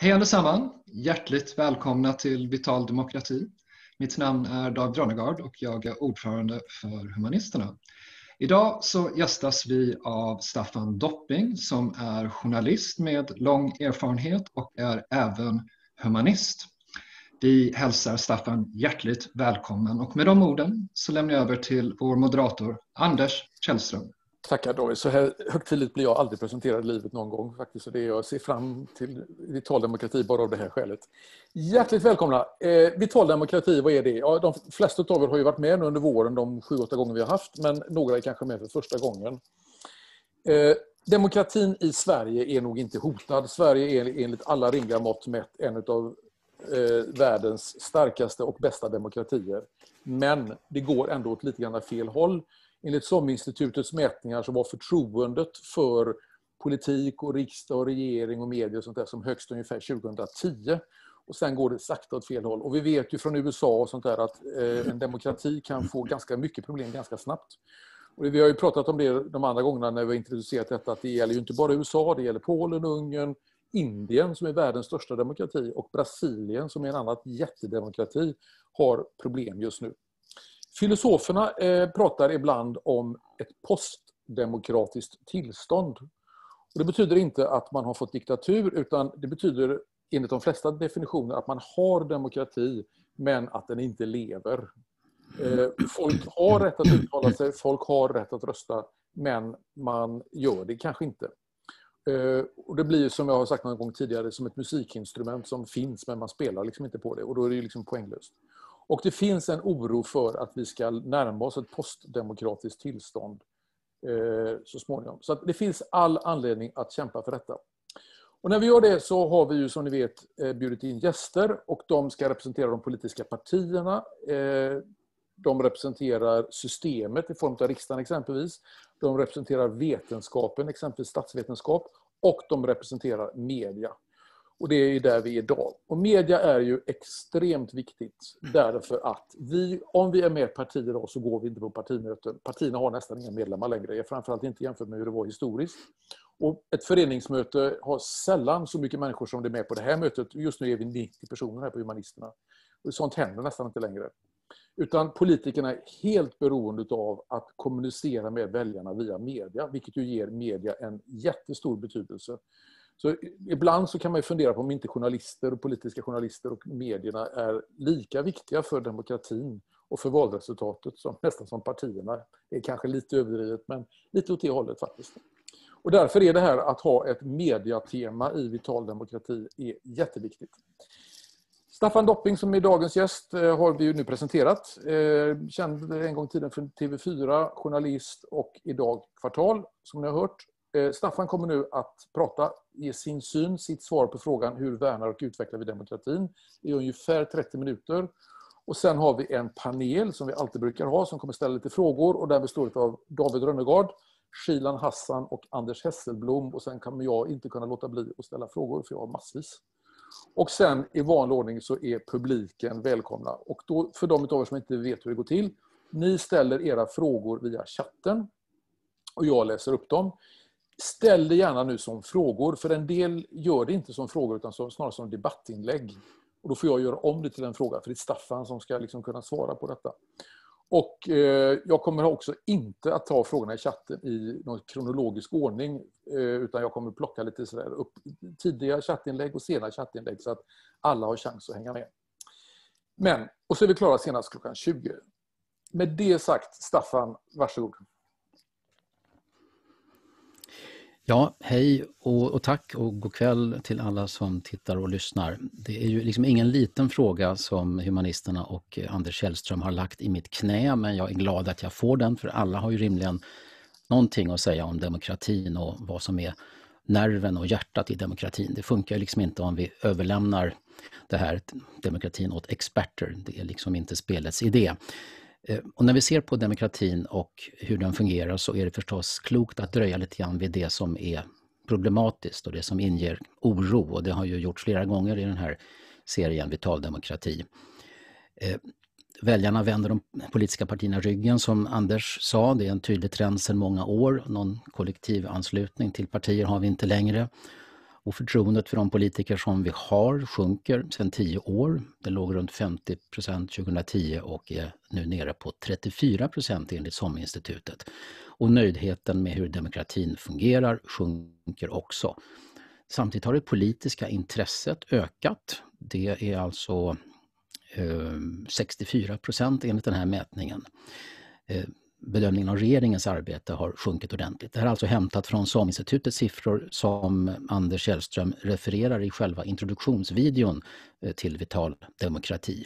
Hej allesammans! Hjärtligt välkomna till Vital demokrati. Mitt namn är Dag Grönegard och jag är ordförande för Humanisterna. Idag så gästas vi av Staffan Dopping som är journalist med lång erfarenhet och är även humanist. Vi hälsar Staffan hjärtligt välkommen och med de orden så lämnar jag över till vår moderator Anders Källström. Tackar David. Så här högtidligt blir jag aldrig presenterad i livet någon gång. faktiskt. Så det jag ser fram till Vital demokrati bara av det här skälet. Hjärtligt välkomna! Eh, vital demokrati, vad är det? Ja, de flesta av er har ju varit med under våren de sju, åtta gånger vi har haft, men några är kanske med för första gången. Eh, demokratin i Sverige är nog inte hotad. Sverige är enligt alla rimliga mått mätt en av eh, världens starkaste och bästa demokratier. Men det går ändå åt lite grann fel håll enligt SOM-institutets mätningar så var förtroendet för politik och riksdag och regering och medier och sånt där som högst ungefär 2010. Och sen går det sakta åt fel håll. Och vi vet ju från USA och sånt där att eh, en demokrati kan få ganska mycket problem ganska snabbt. Och vi har ju pratat om det de andra gångerna när vi har introducerat detta att det gäller ju inte bara USA, det gäller Polen, Ungern, Indien som är världens största demokrati och Brasilien som är en annan jättedemokrati har problem just nu. Filosoferna eh, pratar ibland om ett postdemokratiskt tillstånd. Och det betyder inte att man har fått diktatur, utan det betyder enligt de flesta definitioner att man har demokrati, men att den inte lever. Eh, folk har rätt att uttala sig, folk har rätt att rösta, men man gör det kanske inte. Eh, och det blir som jag har sagt någon gång tidigare som ett musikinstrument som finns men man spelar liksom inte på det och då är det liksom poänglöst. Och det finns en oro för att vi ska närma oss ett postdemokratiskt tillstånd eh, så småningom. Så det finns all anledning att kämpa för detta. Och när vi gör det så har vi ju som ni vet eh, bjudit in gäster och de ska representera de politiska partierna. Eh, de representerar systemet i form av riksdagen exempelvis. De representerar vetenskapen, exempelvis statsvetenskap. Och de representerar media. Och det är där vi är idag. Och media är ju extremt viktigt mm. därför att vi, om vi är med i partier idag så går vi inte på partimöten. Partierna har nästan inga medlemmar längre, framförallt inte jämfört med hur det var historiskt. Och ett föreningsmöte har sällan så mycket människor som det är med på det här mötet. Just nu är vi 90 personer här på Humanisterna. sånt händer nästan inte längre. Utan politikerna är helt beroende av att kommunicera med väljarna via media, vilket ju ger media en jättestor betydelse. Så ibland så kan man fundera på om inte journalister och politiska journalister och medierna är lika viktiga för demokratin och för valresultatet som, nästan som partierna. Det är kanske lite överdrivet men lite åt det hållet faktiskt. Och därför är det här att ha ett mediatema i vital demokrati är jätteviktigt. Staffan Dopping som är dagens gäst eh, har vi ju nu presenterat. Eh, känd en gång i tiden från TV4, journalist och idag Kvartal som ni har hört. Eh, Staffan kommer nu att prata ge sin syn, sitt svar på frågan hur värnar och utvecklar vi demokratin i ungefär 30 minuter. Och sen har vi en panel som vi alltid brukar ha som kommer ställa lite frågor och den består av David Rönnegard, Shilan Hassan och Anders Hesselblom och sen kommer jag inte kunna låta bli att ställa frågor för jag har massvis. Och sen i vanlig ordning så är publiken välkomna. Och då, för de av er som inte vet hur det går till, ni ställer era frågor via chatten och jag läser upp dem. Ställ det gärna nu som frågor, för en del gör det inte som frågor utan som, snarare som debattinlägg. Och då får jag göra om det till en fråga, för det är Staffan som ska liksom kunna svara på detta. Och eh, jag kommer också inte att ta frågorna i chatten i någon kronologisk ordning, eh, utan jag kommer plocka lite sådär upp tidiga chattinlägg och sena chattinlägg så att alla har chans att hänga med. Men, och så är vi klara senast klockan 20. Med det sagt, Staffan, varsågod. Ja, hej och, och, tack och god kväll till alla som tittar och lyssnar. Det är ju liksom ingen liten fråga som Humanisterna och Anders Källström har lagt i mitt knä, men jag är glad att jag får den, för alla har ju rimligen någonting att säga om demokratin och vad som är nerven och hjärtat i demokratin. Det funkar liksom inte om vi överlämnar det här demokratin åt experter. Det är liksom inte spelets idé. Eh, och när vi ser på demokratin och hur den fungerar så är det förstås klokt att dröja lite grann vid det som är problematiskt och det som inger oro och det har ju gjorts flera gånger i den här serien Vital demokrati. Eh, väljarna vänder de politiska partierna ryggen som Anders sa, det är en tydlig trend sedan många år. Någon kollektivanslutning till partier har vi inte längre. Och förtroendet för de politiker som vi har sjunker sedan tio år. Det låg runt 50 procent 2010 och är nu nere på 34 procent enligt SOM-institutet. Och nöjdheten med hur demokratin fungerar sjunker också. Samtidigt har det politiska intresset ökat. Det är alltså eh, 64 procent enligt den här mätningen. Eh, bedömningen av regeringens arbete har sjunkit ordentligt. Det här är alltså hämtat från SAM-institutets siffror som Anders Källström refererar i själva introduktionsvideon eh, till Vital demokrati.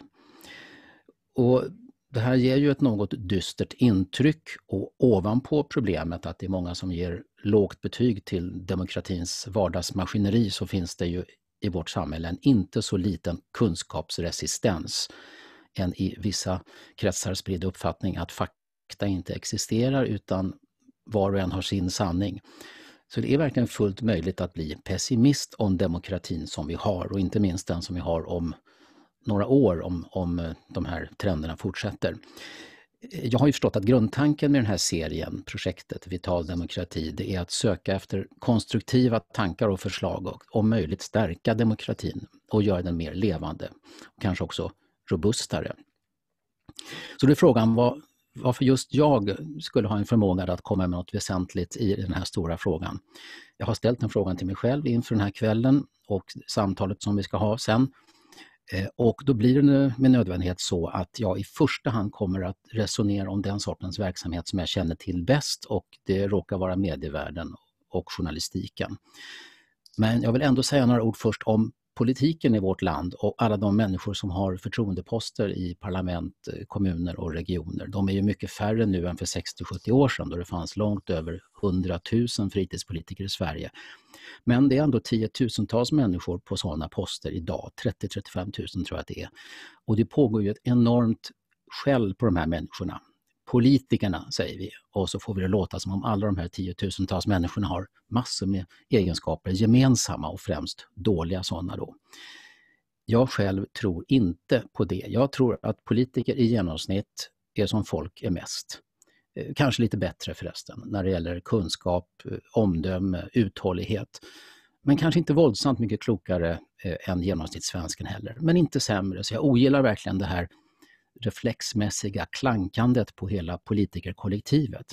Och det här ger ju ett något dystert intryck och ovanpå problemet att det är många som ger lågt betyg till demokratins vardagsmaskineri så finns det ju i vårt samhälle en inte så liten kunskapsresistens. En i vissa kretsar spridd uppfattning att fack fakta inte existerar utan var och en har sin sanning. Så det är verkligen fullt möjligt att bli pessimist om demokratin som vi har och inte minst den som vi har om några år om, om eh, de här trenderna fortsätter. Jag har ju förstått att grundtanken med den här serien, projektet Vital demokrati, det är att söka efter konstruktiva tankar och förslag och om möjligt stärka demokratin och göra den mer levande, och kanske också robustare. Så då är frågan, vad, varför just jag skulle ha en förmåga att komma med något väsentligt i den här stora frågan. Jag har ställt den frågan till mig själv inför den här kvällen och samtalet som vi ska ha sen. Eh, och då blir det med nödvändighet så att jag i första hand kommer att resonera om den sortens verksamhet som jag känner till bäst och det råkar vara medievärlden och journalistiken. Men jag vill ändå säga några ord först om politiken i vårt land och alla de människor som har förtroendeposter i parlament, eh, kommuner och regioner. De är ju mycket färre nu än för 60-70 år sedan då det fanns långt över 100 000 fritidspolitiker i Sverige. Men det är ändå tiotusentals människor på sådana poster idag, 30-35 000 tror jag att det är. Och det pågår ju ett enormt skäll på de här människorna politikerna, säger vi. Och så får vi det låta som om alla de här tiotusentals människorna har massor med egenskaper gemensamma och främst dåliga sådana då. Jag själv tror inte på det. Jag tror att politiker i genomsnitt är som folk är mest. Eh, kanske lite bättre förresten, när det gäller kunskap, eh, omdöme, uthållighet. Men kanske inte våldsamt mycket klokare eh, än genomsnittssvensken heller, men inte sämre. Så jag ogillar verkligen det här reflexmässiga klankandet på hela politikerkollektivet.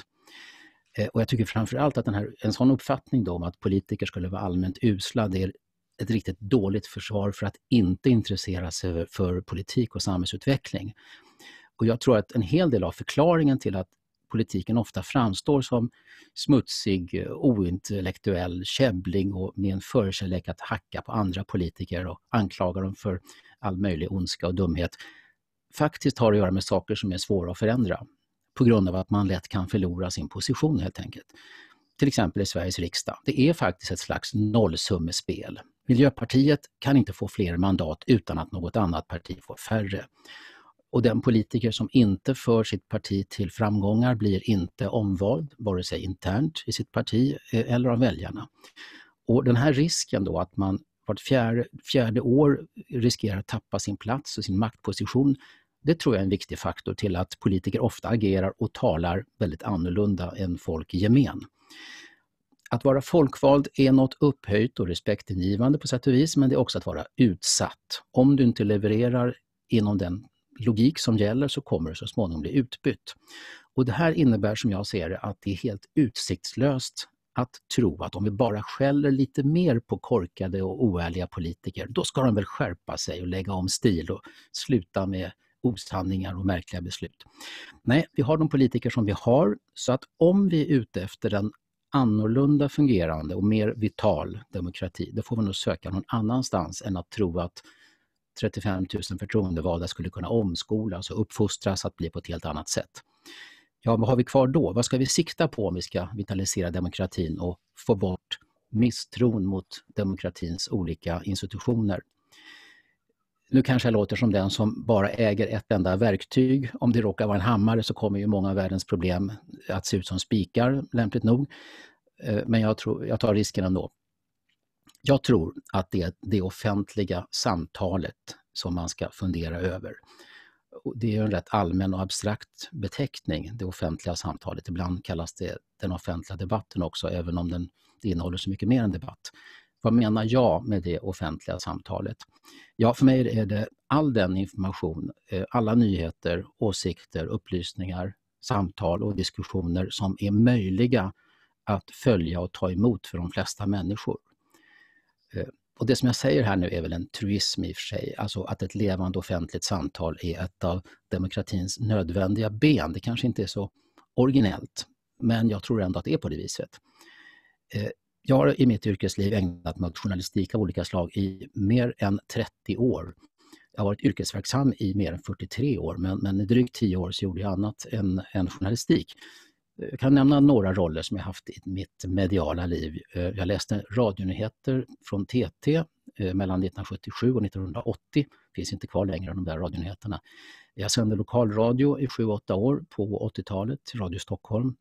Eh, och jag tycker framförallt att den här, en sån uppfattning då om att politiker skulle vara allmänt usla, det är ett riktigt dåligt försvar för att inte intressera sig för politik och samhällsutveckling. Och jag tror att en hel del av förklaringen till att politiken ofta framstår som smutsig, ointellektuell, käbbling och med en förkärlek att hacka på andra politiker och anklaga dem för all möjlig ondska och dumhet faktiskt har att göra med saker som är svåra att förändra på grund av att man lätt kan förlora sin position helt enkelt. Till exempel i Sveriges riksdag. Det är faktiskt ett slags nollsummespel. Miljöpartiet kan inte få fler mandat utan att något annat parti får färre. Och den politiker som inte för sitt parti till framgångar blir inte omvald, vare sig internt i sitt parti eh, eller av väljarna. Och den här risken då att man vart fjärde, fjärde år riskerar att tappa sin plats och sin maktposition det tror jag är en viktig faktor till att politiker ofta agerar och talar väldigt annorlunda än folk i gemen. Att vara folkvald är något upphöjt och respektingivande på sätt och vis, men det är också att vara utsatt. Om du inte levererar inom den logik som gäller så kommer du så småningom bli utbytt. Och det här innebär som jag ser det att det är helt utsiktslöst att tro att om vi bara skäller lite mer på korkade och oärliga politiker, då ska de väl skärpa sig och lägga om stil och sluta med osanningar och märkliga beslut. Nej, vi har de politiker som vi har, så att om vi är ute efter en annorlunda fungerande och mer vital demokrati, då får vi nog söka någon annanstans än att tro att 35 000 förtroendevalda skulle kunna omskolas och uppfostras att bli på ett helt annat sätt. Ja, vad har vi kvar då? Vad ska vi sikta på om vi ska vitalisera demokratin och få bort misstron mot demokratins olika institutioner? Nu kanske jag låter som den som bara äger ett enda verktyg. Om det råkar vara en hammare så kommer ju många av världens problem att se ut som spikar, lämpligt nog. Eh, men jag, tror, jag tar risken ändå. Jag tror att det är det offentliga samtalet som man ska fundera över. Det är en rätt allmän och abstrakt beteckning, det offentliga samtalet. Ibland kallas det den offentliga debatten också, även om den innehåller så mycket mer än debatt. Vad menar jag med det offentliga samtalet? Ja, för mig är det all den information, eh, alla nyheter, åsikter, upplysningar, samtal och diskussioner som är möjliga att följa och ta emot för de flesta människor. Eh, och det som jag säger här nu är väl en truism i och för sig, alltså att ett levande offentligt samtal är ett av demokratins nödvändiga ben. Det kanske inte är så originellt, men jag tror ändå att det är på det viset. Eh, jag har i mitt yrkesliv ägnat mig åt journalistik av olika slag i mer än 30 år. Jag har varit yrkesverksam i mer än 43 år, men, men i drygt 10 år så gjorde jag annat än, än journalistik. Jag kan nämna några roller som jag haft i mitt mediala liv. Eh, jag läste radionyheter från TT eh, mellan 1977 och 1980. finns inte kvar längre, de där radionyheterna. Jag sände lokalradio i 7-8 år på 80-talet, Radio Stockholm.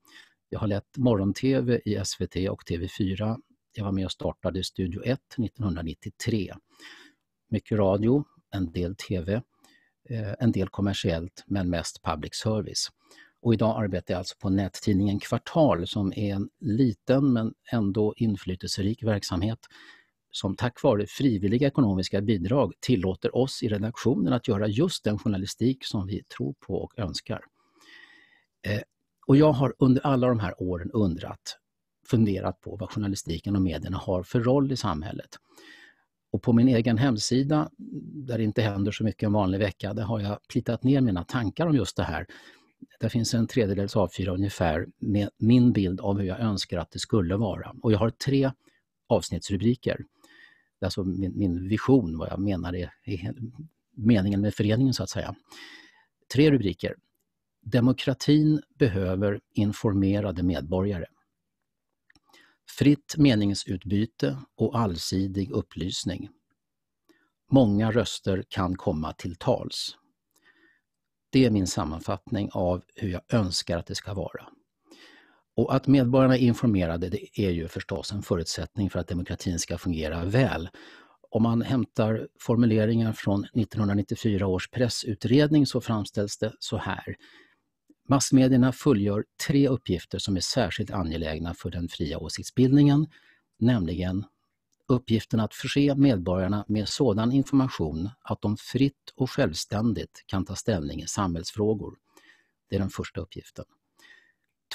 Jag har lett morgon-tv i SVT och TV4. Jag var med och startade Studio 1 1993. Mycket radio, en del TV, eh, en del kommersiellt, men mest public service. Och idag arbetar jag alltså på nättidningen Kvartal som är en liten men ändå inflytelserik verksamhet som tack vare frivilliga ekonomiska bidrag tillåter oss i redaktionen att göra just den journalistik som vi tror på och önskar. Eh, och jag har under alla de här åren undrat, funderat på vad journalistiken och medierna har för roll i samhället. Och på min egen hemsida, där det inte händer så mycket en vanlig vecka, där har jag plitat ner mina tankar om just det här. Där finns en tredjedels A4 ungefär med min bild av hur jag önskar att det skulle vara. Och jag har tre avsnittsrubriker. Det är alltså min, min vision, vad jag menar är, är meningen med föreningen så att säga. Tre rubriker. Demokratin behöver informerade medborgare. Fritt meningsutbyte och allsidig upplysning. Många röster kan komma till tals. Det är min sammanfattning av hur jag önskar att det ska vara. Och att medborgarna är informerade det är ju förstås en förutsättning för att demokratin ska fungera väl. Om man hämtar formuleringar från 1994 års pressutredning så framställs det så här. Massmedierna fullgör tre uppgifter som är särskilt angelägna för den fria åsiktsbildningen, nämligen uppgiften att förse medborgarna med sådan information att de fritt och självständigt kan ta ställning i samhällsfrågor. Det är den första uppgiften.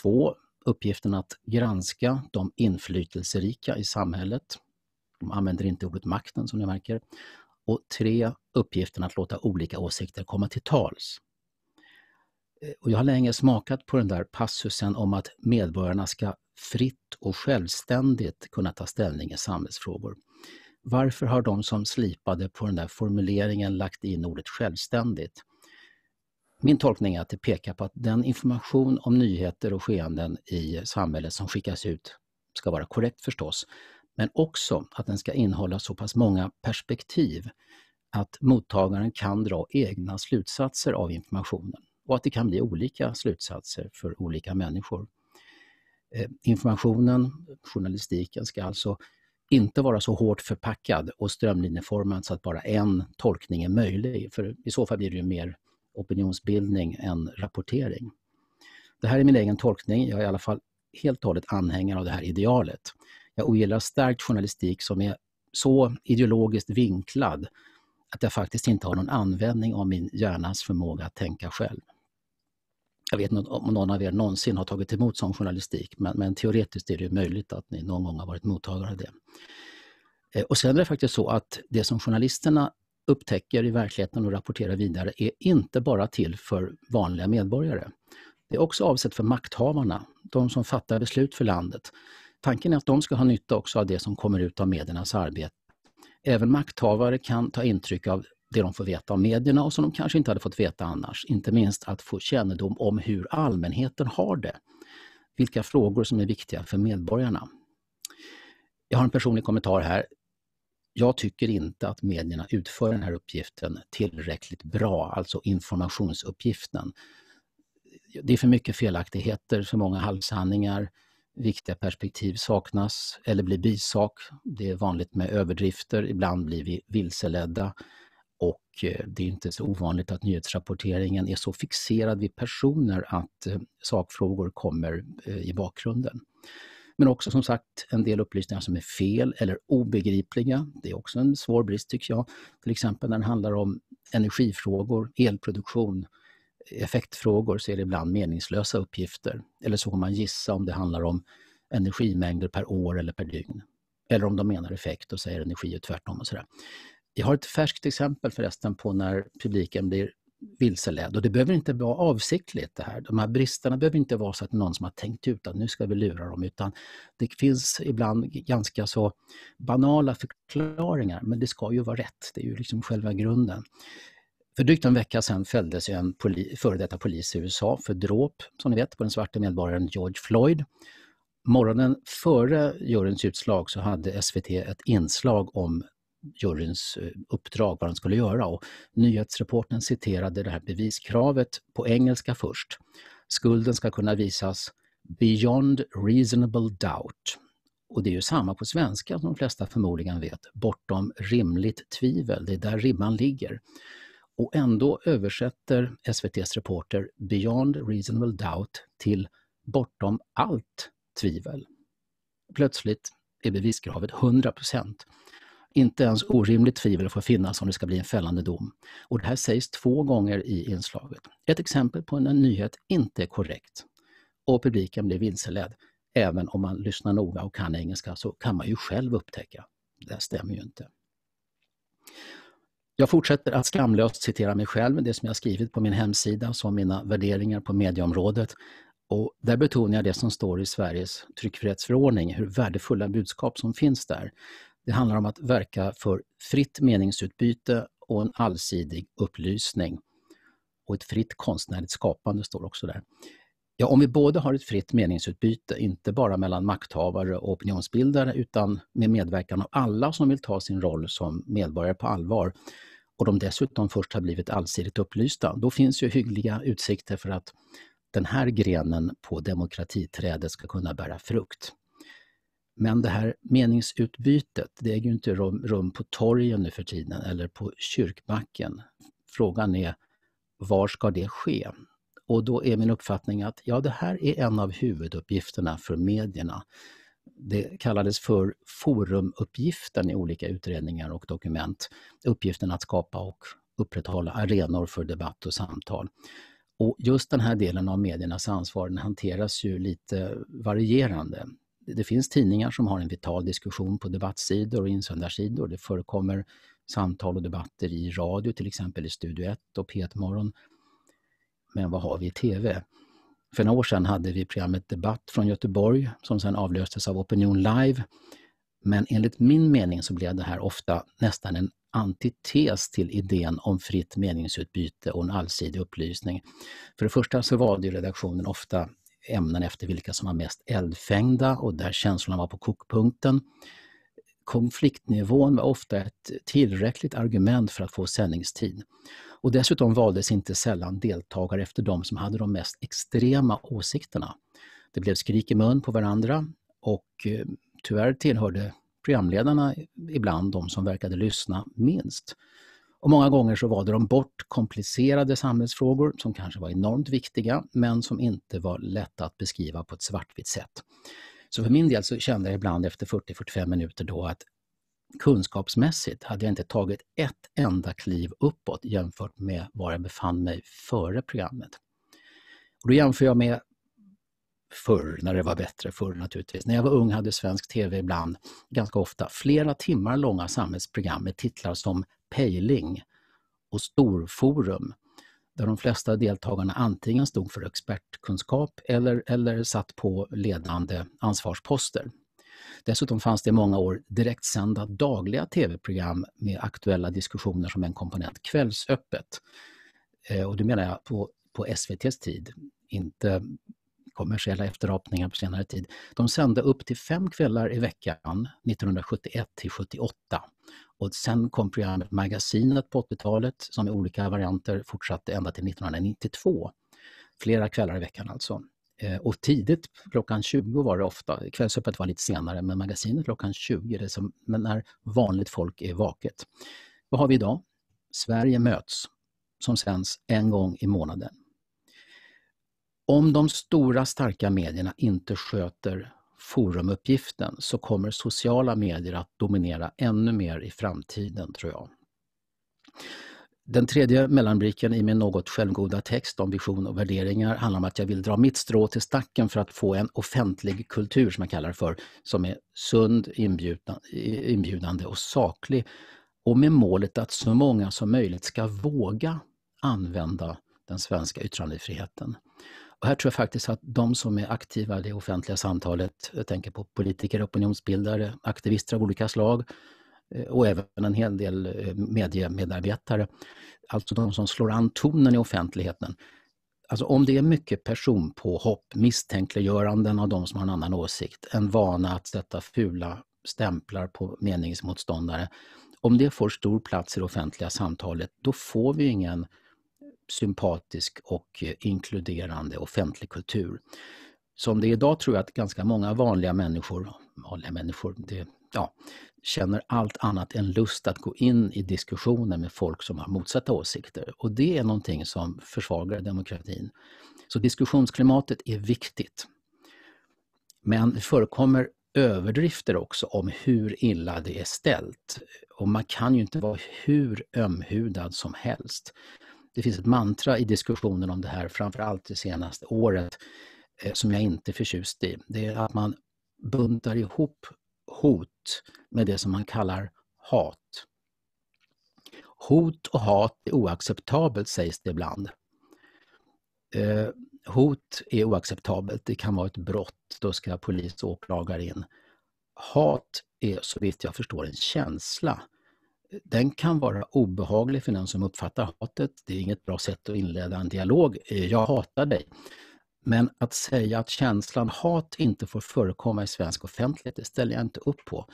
Två, uppgiften att granska de inflytelserika i samhället. De använder inte ordet makten som ni märker. Och tre, uppgiften att låta olika åsikter komma till tals och jag har länge smakat på den där passusen om att medborgarna ska fritt och självständigt kunna ta ställning i samhällsfrågor. Varför har de som slipade på den där formuleringen lagt in ordet självständigt? Min tolkning är att det pekar på att den information om nyheter och skeenden i samhället som skickas ut ska vara korrekt förstås, men också att den ska innehålla så pass många perspektiv att mottagaren kan dra egna slutsatser av informationen och att det kan bli olika slutsatser för olika människor. Eh, informationen, journalistiken, ska alltså inte vara så hårt förpackad och strömlinjeformad så att bara en tolkning är möjlig, för i så fall blir det ju mer opinionsbildning än rapportering. Det här är min egen tolkning, jag är i alla fall helt och hållet anhängare av det här idealet. Jag ogillar starkt journalistik som är så ideologiskt vinklad att jag faktiskt inte har någon användning av min hjärnas förmåga att tänka själv. Jag vet inte om någon av er någonsin har tagit emot sån journalistik, men, men teoretiskt är det möjligt att ni någon gång har varit mottagare av det. Eh, och sen är det faktiskt så att det som journalisterna upptäcker i verkligheten och rapporterar vidare är inte bara till för vanliga medborgare. Det är också avsett för makthavarna, de som fattar beslut för landet. Tanken är att de ska ha nytta också av det som kommer ut av mediernas arbete. Även makthavare kan ta intryck av det de får veta av medierna och som de kanske inte hade fått veta annars. Inte minst att få kännedom om hur allmänheten har det. Vilka frågor som är viktiga för medborgarna. Jag har en personlig kommentar här. Jag tycker inte att medierna utför den här uppgiften tillräckligt bra, alltså informationsuppgiften. Det är för mycket felaktigheter, för många halvsanningar, viktiga perspektiv saknas eller blir bisak. Det är vanligt med överdrifter, ibland blir vi vilseledda och eh, det är inte så ovanligt att nyhetsrapporteringen är så fixerad vid personer att eh, sakfrågor kommer eh, i bakgrunden. Men också som sagt en del upplysningar som är fel eller obegripliga. Det är också en svår brist tycker jag. Till exempel när det handlar om energifrågor, elproduktion, effektfrågor så är det ibland meningslösa uppgifter. Eller så får man gissa om det handlar om energimängder per år eller per dygn. Eller om de menar effekt och säger energi och tvärtom och sådär. Jag har ett färskt exempel förresten på när publiken blir vilseledd. Och det behöver inte vara avsiktligt det här. De här bristerna behöver inte vara så att någon som har tänkt ut att nu ska vi lura dem, utan det finns ibland ganska så banala förklaringar, men det ska ju vara rätt. Det är ju liksom själva grunden. För drygt en vecka sedan fälldes en poli, före detta polis i USA för dråp, som ni vet, på den svarta medborgaren George Floyd. Morgonen före juryns utslag så hade SVT ett inslag om juryns eh, uppdrag, vad den skulle göra. Och nyhetsreporten citerade det här beviskravet på engelska först. Skulden ska kunna visas beyond reasonable doubt. Och det är ju samma på svenska som de flesta förmodligen vet, bortom rimligt tvivel, det är där ribban ligger. Och ändå översätter SVTs reporter beyond reasonable doubt till bortom allt tvivel. Plötsligt är beviskravet 100 inte ens orimligt tvivel får finnas om det ska bli en fällande dom. Och det här sägs två gånger i inslaget. Ett exempel på när en nyhet inte är korrekt och publiken blir vilseledd. Även om man lyssnar noga och kan engelska så kan man ju själv upptäcka. Det stämmer ju inte. Jag fortsätter att skamlöst citera mig själv, det som jag skrivit på min hemsida som mina värderingar på medieområdet. Och där betonar jag det som står i Sveriges tryckfrihetsförordning, hur värdefulla budskap som finns där. Det handlar om att verka för fritt meningsutbyte och en allsidig upplysning. Och ett fritt konstnärligt skapande står också där. Ja, om vi både har ett fritt meningsutbyte, inte bara mellan makthavare och opinionsbildare, utan med medverkan av alla som vill ta sin roll som medborgare på allvar, och de dessutom först har blivit allsidigt upplysta, då finns ju hyggliga utsikter för att den här grenen på demokratiträdet ska kunna bära frukt. Men det här meningsutbytet, det äger ju inte rum, rum på torgen nu för tiden eller på kyrkbacken. Frågan är, var ska det ske? Och då är min uppfattning att ja, det här är en av huvuduppgifterna för medierna. Det kallades för forumuppgiften i olika utredningar och dokument. Uppgiften att skapa och upprätthålla arenor för debatt och samtal. Och just den här delen av mediernas ansvar hanteras ju lite varierande det finns tidningar som har en vital diskussion på debattsidor och insändarsidor. Det förekommer samtal och debatter i radio, till exempel i Studio 1 och P1 Morgon. Men vad har vi i TV? För några år sedan hade vi programmet Debatt från Göteborg som sedan avlöstes av Opinion Live. Men enligt min mening så blev det här ofta nästan en antites till idén om fritt meningsutbyte och en allsidig upplysning. För det första så valde redaktionen ofta ämnen efter vilka som var mest eldfängda och där känslorna var på kokpunkten. Konfliktnivån var ofta ett tillräckligt argument för att få sändningstid. Och dessutom valdes inte sällan deltagare efter de som hade de mest extrema åsikterna. Det blev skrik i mun på varandra och eh, tyvärr tillhörde programledarna ibland de som verkade lyssna minst. Och många gånger så valde de bort komplicerade samhällsfrågor som kanske var enormt viktiga men som inte var lätta att beskriva på ett svartvitt sätt. Så för min del så kände jag ibland efter 40-45 minuter då att kunskapsmässigt hade jag inte tagit ett enda kliv uppåt jämfört med var jag befann mig före programmet. Och då jämför jag med förr, när det var bättre förr naturligtvis. När jag var ung hade svensk tv ibland, ganska ofta, flera timmar långa samhällsprogram med titlar som Pejling och Storforum där de flesta deltagarna antingen stod för expertkunskap eller, eller satt på ledande ansvarsposter. Dessutom fanns det i många år direktsända dagliga tv-program med aktuella diskussioner som en komponent Kvällsöppet. Eh, och det menar jag på, på SVTs tid, inte kommersiella efterapningar på senare tid. De sände upp till fem kvällar i veckan 1971 till 78 och sen kom programmet Magasinet på 80-talet som i olika varianter fortsatte ända till 1992. Flera kvällar i veckan alltså. Eh, och tidigt, klockan 20 var det ofta, Kvällsöppet var lite senare, men Magasinet klockan 20, det är som, när vanligt folk är vaket. Vad har vi idag? Sverige möts, som sänds en gång i månaden. Om de stora starka medierna inte sköter forumuppgiften så kommer sociala medier att dominera ännu mer i framtiden, tror jag. Den tredje mellanbriken i min något självgoda text om vision och värderingar handlar om att jag vill dra mitt strå till stacken för att få en offentlig kultur, som jag kallar det för, som är sund, inbjudande och saklig och med målet att så många som möjligt ska våga använda den svenska yttrandefriheten. Och här tror jag faktiskt att de som är aktiva i det offentliga samtalet, jag tänker på politiker, opinionsbildare, aktivister av olika slag eh, och även en hel del eh, mediemedarbetare, alltså de som slår an tonen i offentligheten. Alltså om det är mycket personpåhopp, misstänkliggöranden av de som har en annan åsikt, en vana att sätta fula stämplar på meningsmotståndare, om det får stor plats i det offentliga samtalet, då får vi ingen sympatisk och eh, inkluderande offentlig kultur. Som det är idag tror jag att ganska många vanliga människor, vanliga människor, det, ja, känner allt annat än lust att gå in i diskussioner med folk som har motsatta åsikter. Och det är någonting som försvagar demokratin. Så diskussionsklimatet är viktigt. Men det förekommer överdrifter också om hur illa det är ställt. Och man kan ju inte vara hur ömhudad som helst det finns ett mantra i diskussionen om det här, framförallt det senaste året, eh, som jag inte är förtjust i. Det är att man buntar ihop hot med det som man kallar hat. Hot och hat är oacceptabelt, sägs det ibland. Eh, hot är oacceptabelt, det kan vara ett brott, då ska polis och åklagare in. Hat är så vitt jag förstår en känsla den kan vara obehaglig för den som uppfattar hatet. Det är inget bra sätt att inleda en dialog. Eh, jag hatar dig. Men att säga att känslan hat inte får förekomma i svensk offentlighet, det ställer jag inte upp på.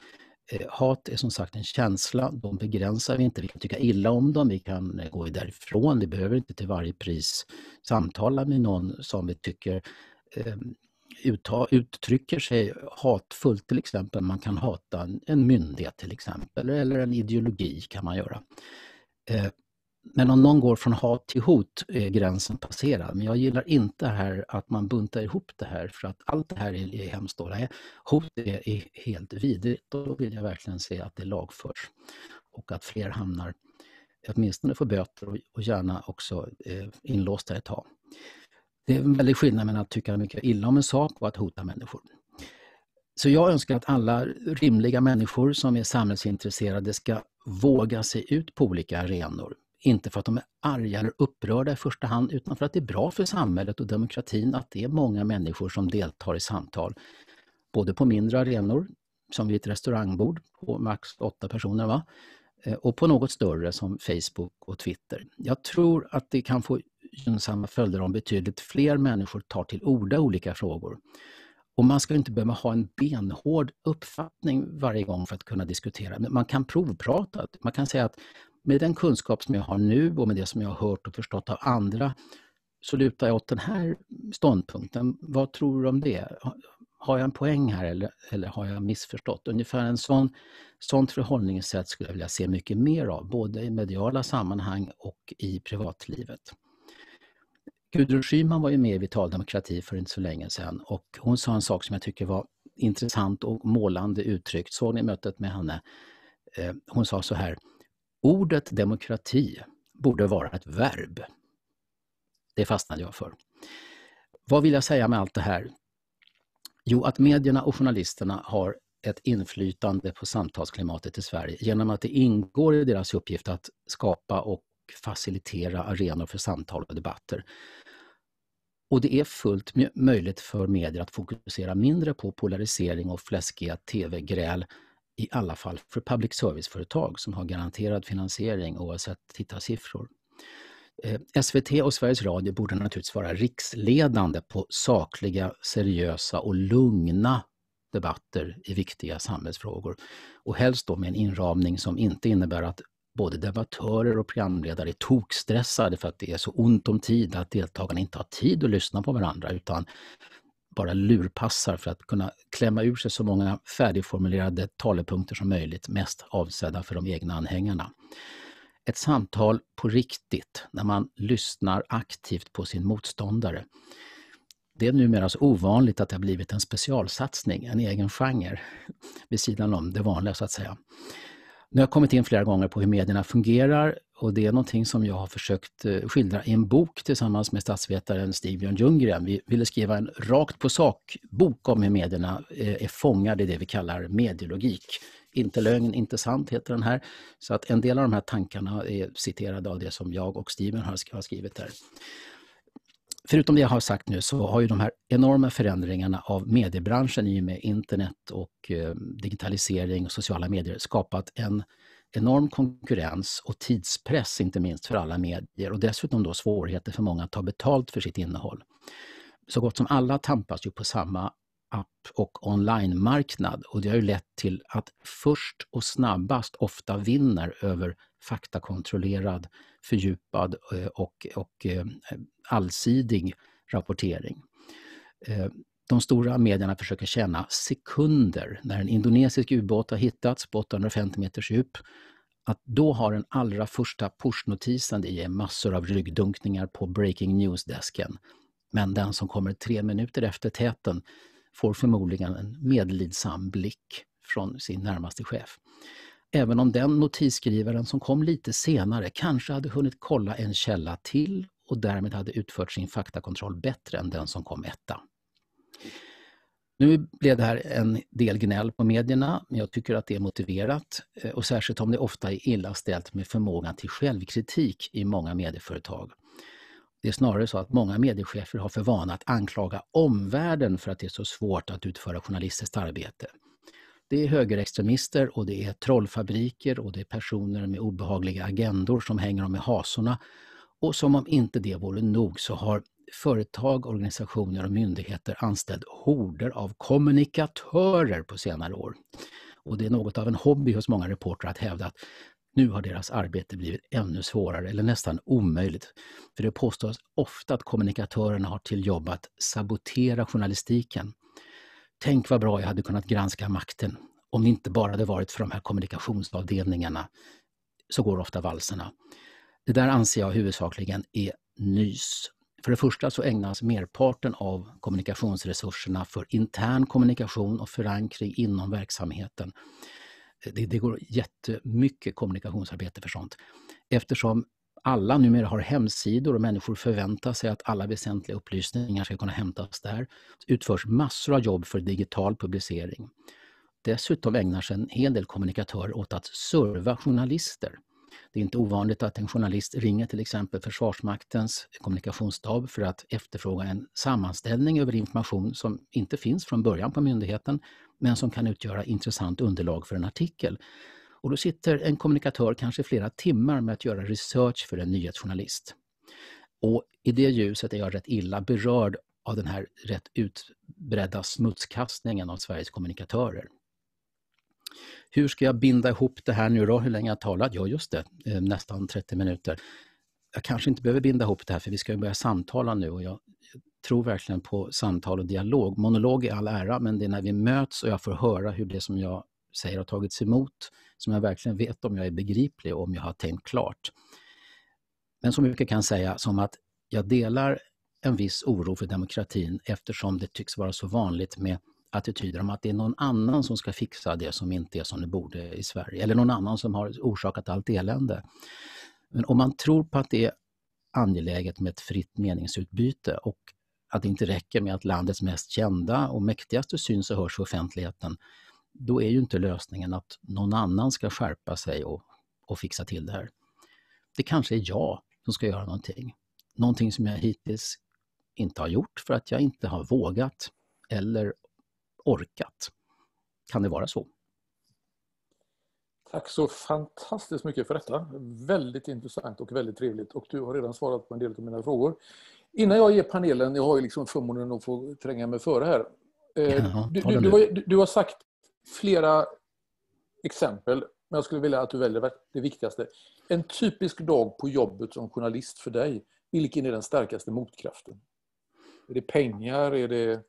Eh, hat är som sagt en känsla, de begränsar vi inte. Vi kan tycka illa om dem, vi kan eh, gå därifrån, vi behöver inte till varje pris samtala med någon som vi tycker ehm, uttrycker sig hatfullt till exempel. Man kan hata en, myndighet till exempel eller en ideologi kan man göra. Eh, men om någon går från hat till hot är gränsen passerad. Men jag gillar inte här att man buntar ihop det här för att allt det här är, hemskt. Nej, hot är, helt vidrigt och då vill jag verkligen se att det lagförs och att fler hamnar åtminstone får böter och, gärna också eh, inlåsta ett tag. Det är en väldig skillnad mellan att tycka mycket illa om en sak och att hota människor. Så jag önskar att alla rimliga människor som är samhällsintresserade ska våga sig ut på olika arenor. Inte för att de är arga eller upprörda i första hand, utan för att det är bra för samhället och demokratin att det är många människor som deltar i samtal. Både på mindre arenor, som vid ett restaurangbord på max åtta personer, va? Eh, och på något större som Facebook och Twitter. Jag tror att det kan få gynnsamma följder om betydligt fler människor tar till orda olika frågor. Och man ska inte behöva ha en benhård uppfattning varje gång för att kunna diskutera. Men man kan provprata. Man kan säga att med den kunskap som jag har nu och med det som jag har hört och förstått av andra så lutar jag åt den här ståndpunkten. Vad tror du om det? Har jag en poäng här eller, eller har jag missförstått? Ungefär en sån, sånt förhållningssätt skulle jag vilja se mycket mer av, både i mediala sammanhang och i privatlivet. Gudrun Schyman var ju med i Vital demokrati för inte så länge sedan och hon sa en sak som jag tycker var intressant och målande uttryckt. Såg ni mötet med henne? Eh, hon sa så här, ordet demokrati borde vara ett verb. Det fastnade jag för. Vad vill jag säga med allt det här? Jo, att medierna och journalisterna har ett inflytande på samtalsklimatet i Sverige genom att det ingår i deras uppgift att skapa och facilitera arenor för samtal och debatter. Och det är fullt möjligt för medier att fokusera mindre på polarisering och fläskiga tv-gräl, i alla fall för public service-företag som har garanterad finansiering oavsett tittarsiffror. Eh, SVT och Sveriges Radio borde naturligtvis vara riksledande på sakliga, seriösa och lugna debatter i viktiga samhällsfrågor. Och helst då med en inramning som inte innebär att både debattörer och programledare är tokstressade för att det är så ont om tid att deltagarna inte har tid att lyssna på varandra utan bara lurpassar för att kunna klämma ur sig så många färdigformulerade talepunkter som möjligt, mest avsedda för de egna anhängarna. Ett samtal på riktigt, när man lyssnar aktivt på sin motståndare. Det är numera så ovanligt att det har blivit en specialsatsning, en egen genre, vid sidan om det vanliga så att säga. Nu har jag kommit in flera gånger på hur medierna fungerar och det är någonting som jag har försökt eh, skildra i en bok tillsammans med statsvetaren Stig-Björn Ljunggren. Vi ville skriva en rakt på sak-bok om hur medierna eh, är fångade i det vi kallar medielogik. Inte lögn, inte sant heter den här. Så att en del av de här tankarna är citerade av det som jag och Steven har skrivit där förutom det jag har sagt nu så har ju de här enorma förändringarna av mediebranschen i och med internet och eh, digitalisering och sociala medier skapat en enorm konkurrens och tidspress inte minst för alla medier och dessutom då svårigheter för många att ta betalt för sitt innehåll. Så gott som alla tampas ju på samma app och online-marknad och det har ju lett till att först och snabbast ofta vinner över faktakontrollerad fördjupad eh, och, och eh, allsidig rapportering. Eh, de stora medierna försöker tjäna sekunder. När en indonesisk ubåt har hittats på 850 meters djup, att då har den allra första pushnotisen, det ger massor av ryggdunkningar på breaking news-desken. Men den som kommer tre minuter efter täten får förmodligen en medlidsam blick från sin närmaste chef även om den notisskrivaren som kom lite senare kanske hade hunnit kolla en källa till och därmed hade utfört sin faktakontroll bättre än den som kom etta. Nu blev det här en del gnäll på medierna, men jag tycker att det är motiverat eh, och särskilt om det ofta är illa ställt med förmågan till självkritik i många medieföretag. Det är snarare så att många mediechefer har för vana att anklaga omvärlden för att det är så svårt att utföra journalistiskt arbete. Det är högerextremister och det är trollfabriker och det är personer med obehagliga agendor som hänger dem i hasorna. Och som om inte det vore nog så har företag, organisationer och myndigheter anställt horder av kommunikatörer på senare år. Och det är något av en hobby hos många reportrar att hävda att nu har deras arbete blivit ännu svårare eller nästan omöjligt. För det påstås ofta att kommunikatörerna har till jobb att sabotera journalistiken. Tänk vad bra jag hade kunnat granska makten om det inte bara hade varit för de här kommunikationsavdelningarna så går ofta valserna. Det där anser jag huvudsakligen är nys. För det första så ägnas merparten av kommunikationsresurserna för intern kommunikation och förankring inom verksamheten. Det, det går jättemycket kommunikationsarbete för sånt eftersom alla numera har hemsidor och människor förväntar sig att alla väsentliga upplysningar ska kunna hämtas där. utförs massor av jobb för digital publicering. Dessutom ägnar sig en hel del kommunikatörer åt att serva journalister. Det är inte ovanligt att en journalist ringer till exempel Försvarsmaktens kommunikationsstab för att efterfråga en sammanställning över information som inte finns från början på myndigheten, men som kan utgöra intressant underlag för en artikel. Och då sitter en kommunikatör kanske flera timmar med att göra research för en nyhetsjournalist. Och i det ljuset är jag rätt illa berörd av den här rätt utbredda smutskastningen av Sveriges kommunikatörer. Hur ska jag binda ihop det här nu då? Hur länge har jag talat? Ja, just det, eh, nästan 30 minuter. Jag kanske inte behöver binda ihop det här för vi ska ju börja samtala nu och jag tror verkligen på samtal och dialog. Monolog i är all ära, men det är när vi möts och jag får höra hur det som jag säger har tagits emot som jag verkligen vet om jag är begriplig och om jag har tänkt klart. Men så mycket kan jag säga som att jag delar en viss oro för demokratin eftersom det tycks vara så vanligt med attityder om att det är någon annan som ska fixa det som inte är som det borde i Sverige, eller någon annan som har orsakat allt elände. Men om man tror på att det är angeläget med ett fritt meningsutbyte och att det inte räcker med att landets mest kända och mäktigaste syns och hörs i offentligheten, då är ju inte lösningen att någon annan ska skärpa sig och, och fixa till det här. Det kanske är jag som ska göra någonting. Någonting som jag hittills inte har gjort för att jag inte har vågat eller orkat. Kan det vara så? Tack så fantastiskt mycket för detta. Väldigt intressant och väldigt trevligt. Och du har redan svarat på en del av mina frågor. Innan jag ger panelen, jag har ju liksom förmånen att få tränga mig före här. Eh, du, du, du, har, du, har, sagt flera exempel, men jag skulle vilja att du väljer det viktigaste. En typisk dag på jobbet som journalist för dig, vilken är den starkaste motkraften? Är det pengar? Är det,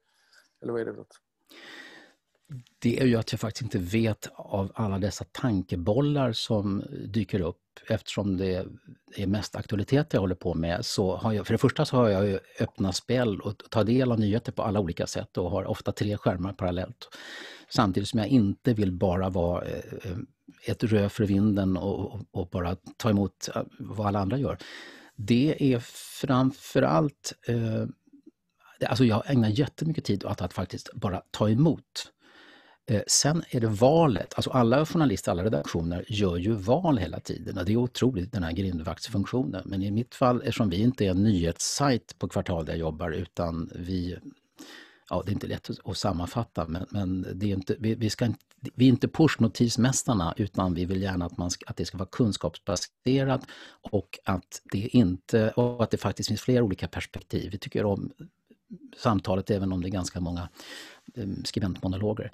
eller vad är det? För något? det är ju att jag faktiskt inte vet av alla dessa tankebollar som dyker upp eftersom det är mest aktualitet jag håller på med. Så har jag, för det första så har jag ju öppna spel och tar del av nyheter på alla olika sätt och har ofta tre skärmar parallellt. Samtidigt som jag inte vill bara vara eh, ett rö för vinden och, och bara ta emot eh, vad alla andra gör. Det är framförallt eh, Alltså jag ägnar jättemycket tid åt att faktiskt bara ta emot Eh, sen är det valet, alltså alla journalister, alla redaktioner gör ju val hela tiden och det är otroligt den här grindvaktsfunktionen. Men i mitt fall, eftersom vi inte är en nyhetssajt på kvartal där jag jobbar utan vi ja, det är inte lätt att sammanfatta, men, men det är inte, vi, vi, ska inte, vi är inte pushnotismästarna, utan vi vill gärna att, man, att det ska vara kunskapsbaserat och att, det inte, och att det faktiskt finns flera olika perspektiv. Vi tycker om samtalet, även om det är ganska många eh, skribentmonologer.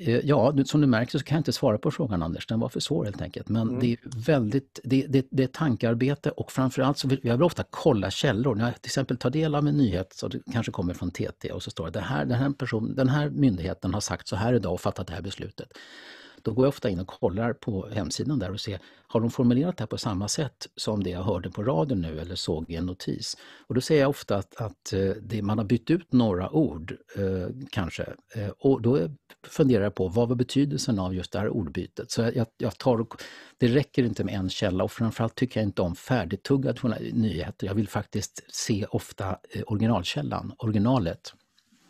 Eh, ja, som du märker så kan jag inte svara på frågan Anders, den var för svår helt enkelt. Men mm. det är väldigt, det, det, det är tankarbete och framförallt så vill jag vill ofta kolla källor. När jag till exempel tar del av en nyhet som kanske kommer från TT och så står det här, den här, person, den här myndigheten har sagt så här idag och fattat det här beslutet då går jag ofta in och kollar på hemsidan där och ser, har de formulerat det här på samma sätt som det jag hörde på radion nu eller såg i en notis? Och då ser jag ofta att, att eh, det, man har bytt ut några ord, eh, kanske, eh, och då funderar jag på vad var betydelsen av just det här ordbytet? Så jag, jag tar och, det räcker inte med en källa och framförallt tycker jag inte om färdigtuggade nyheter. Jag vill faktiskt se ofta eh, originalkällan, originalet.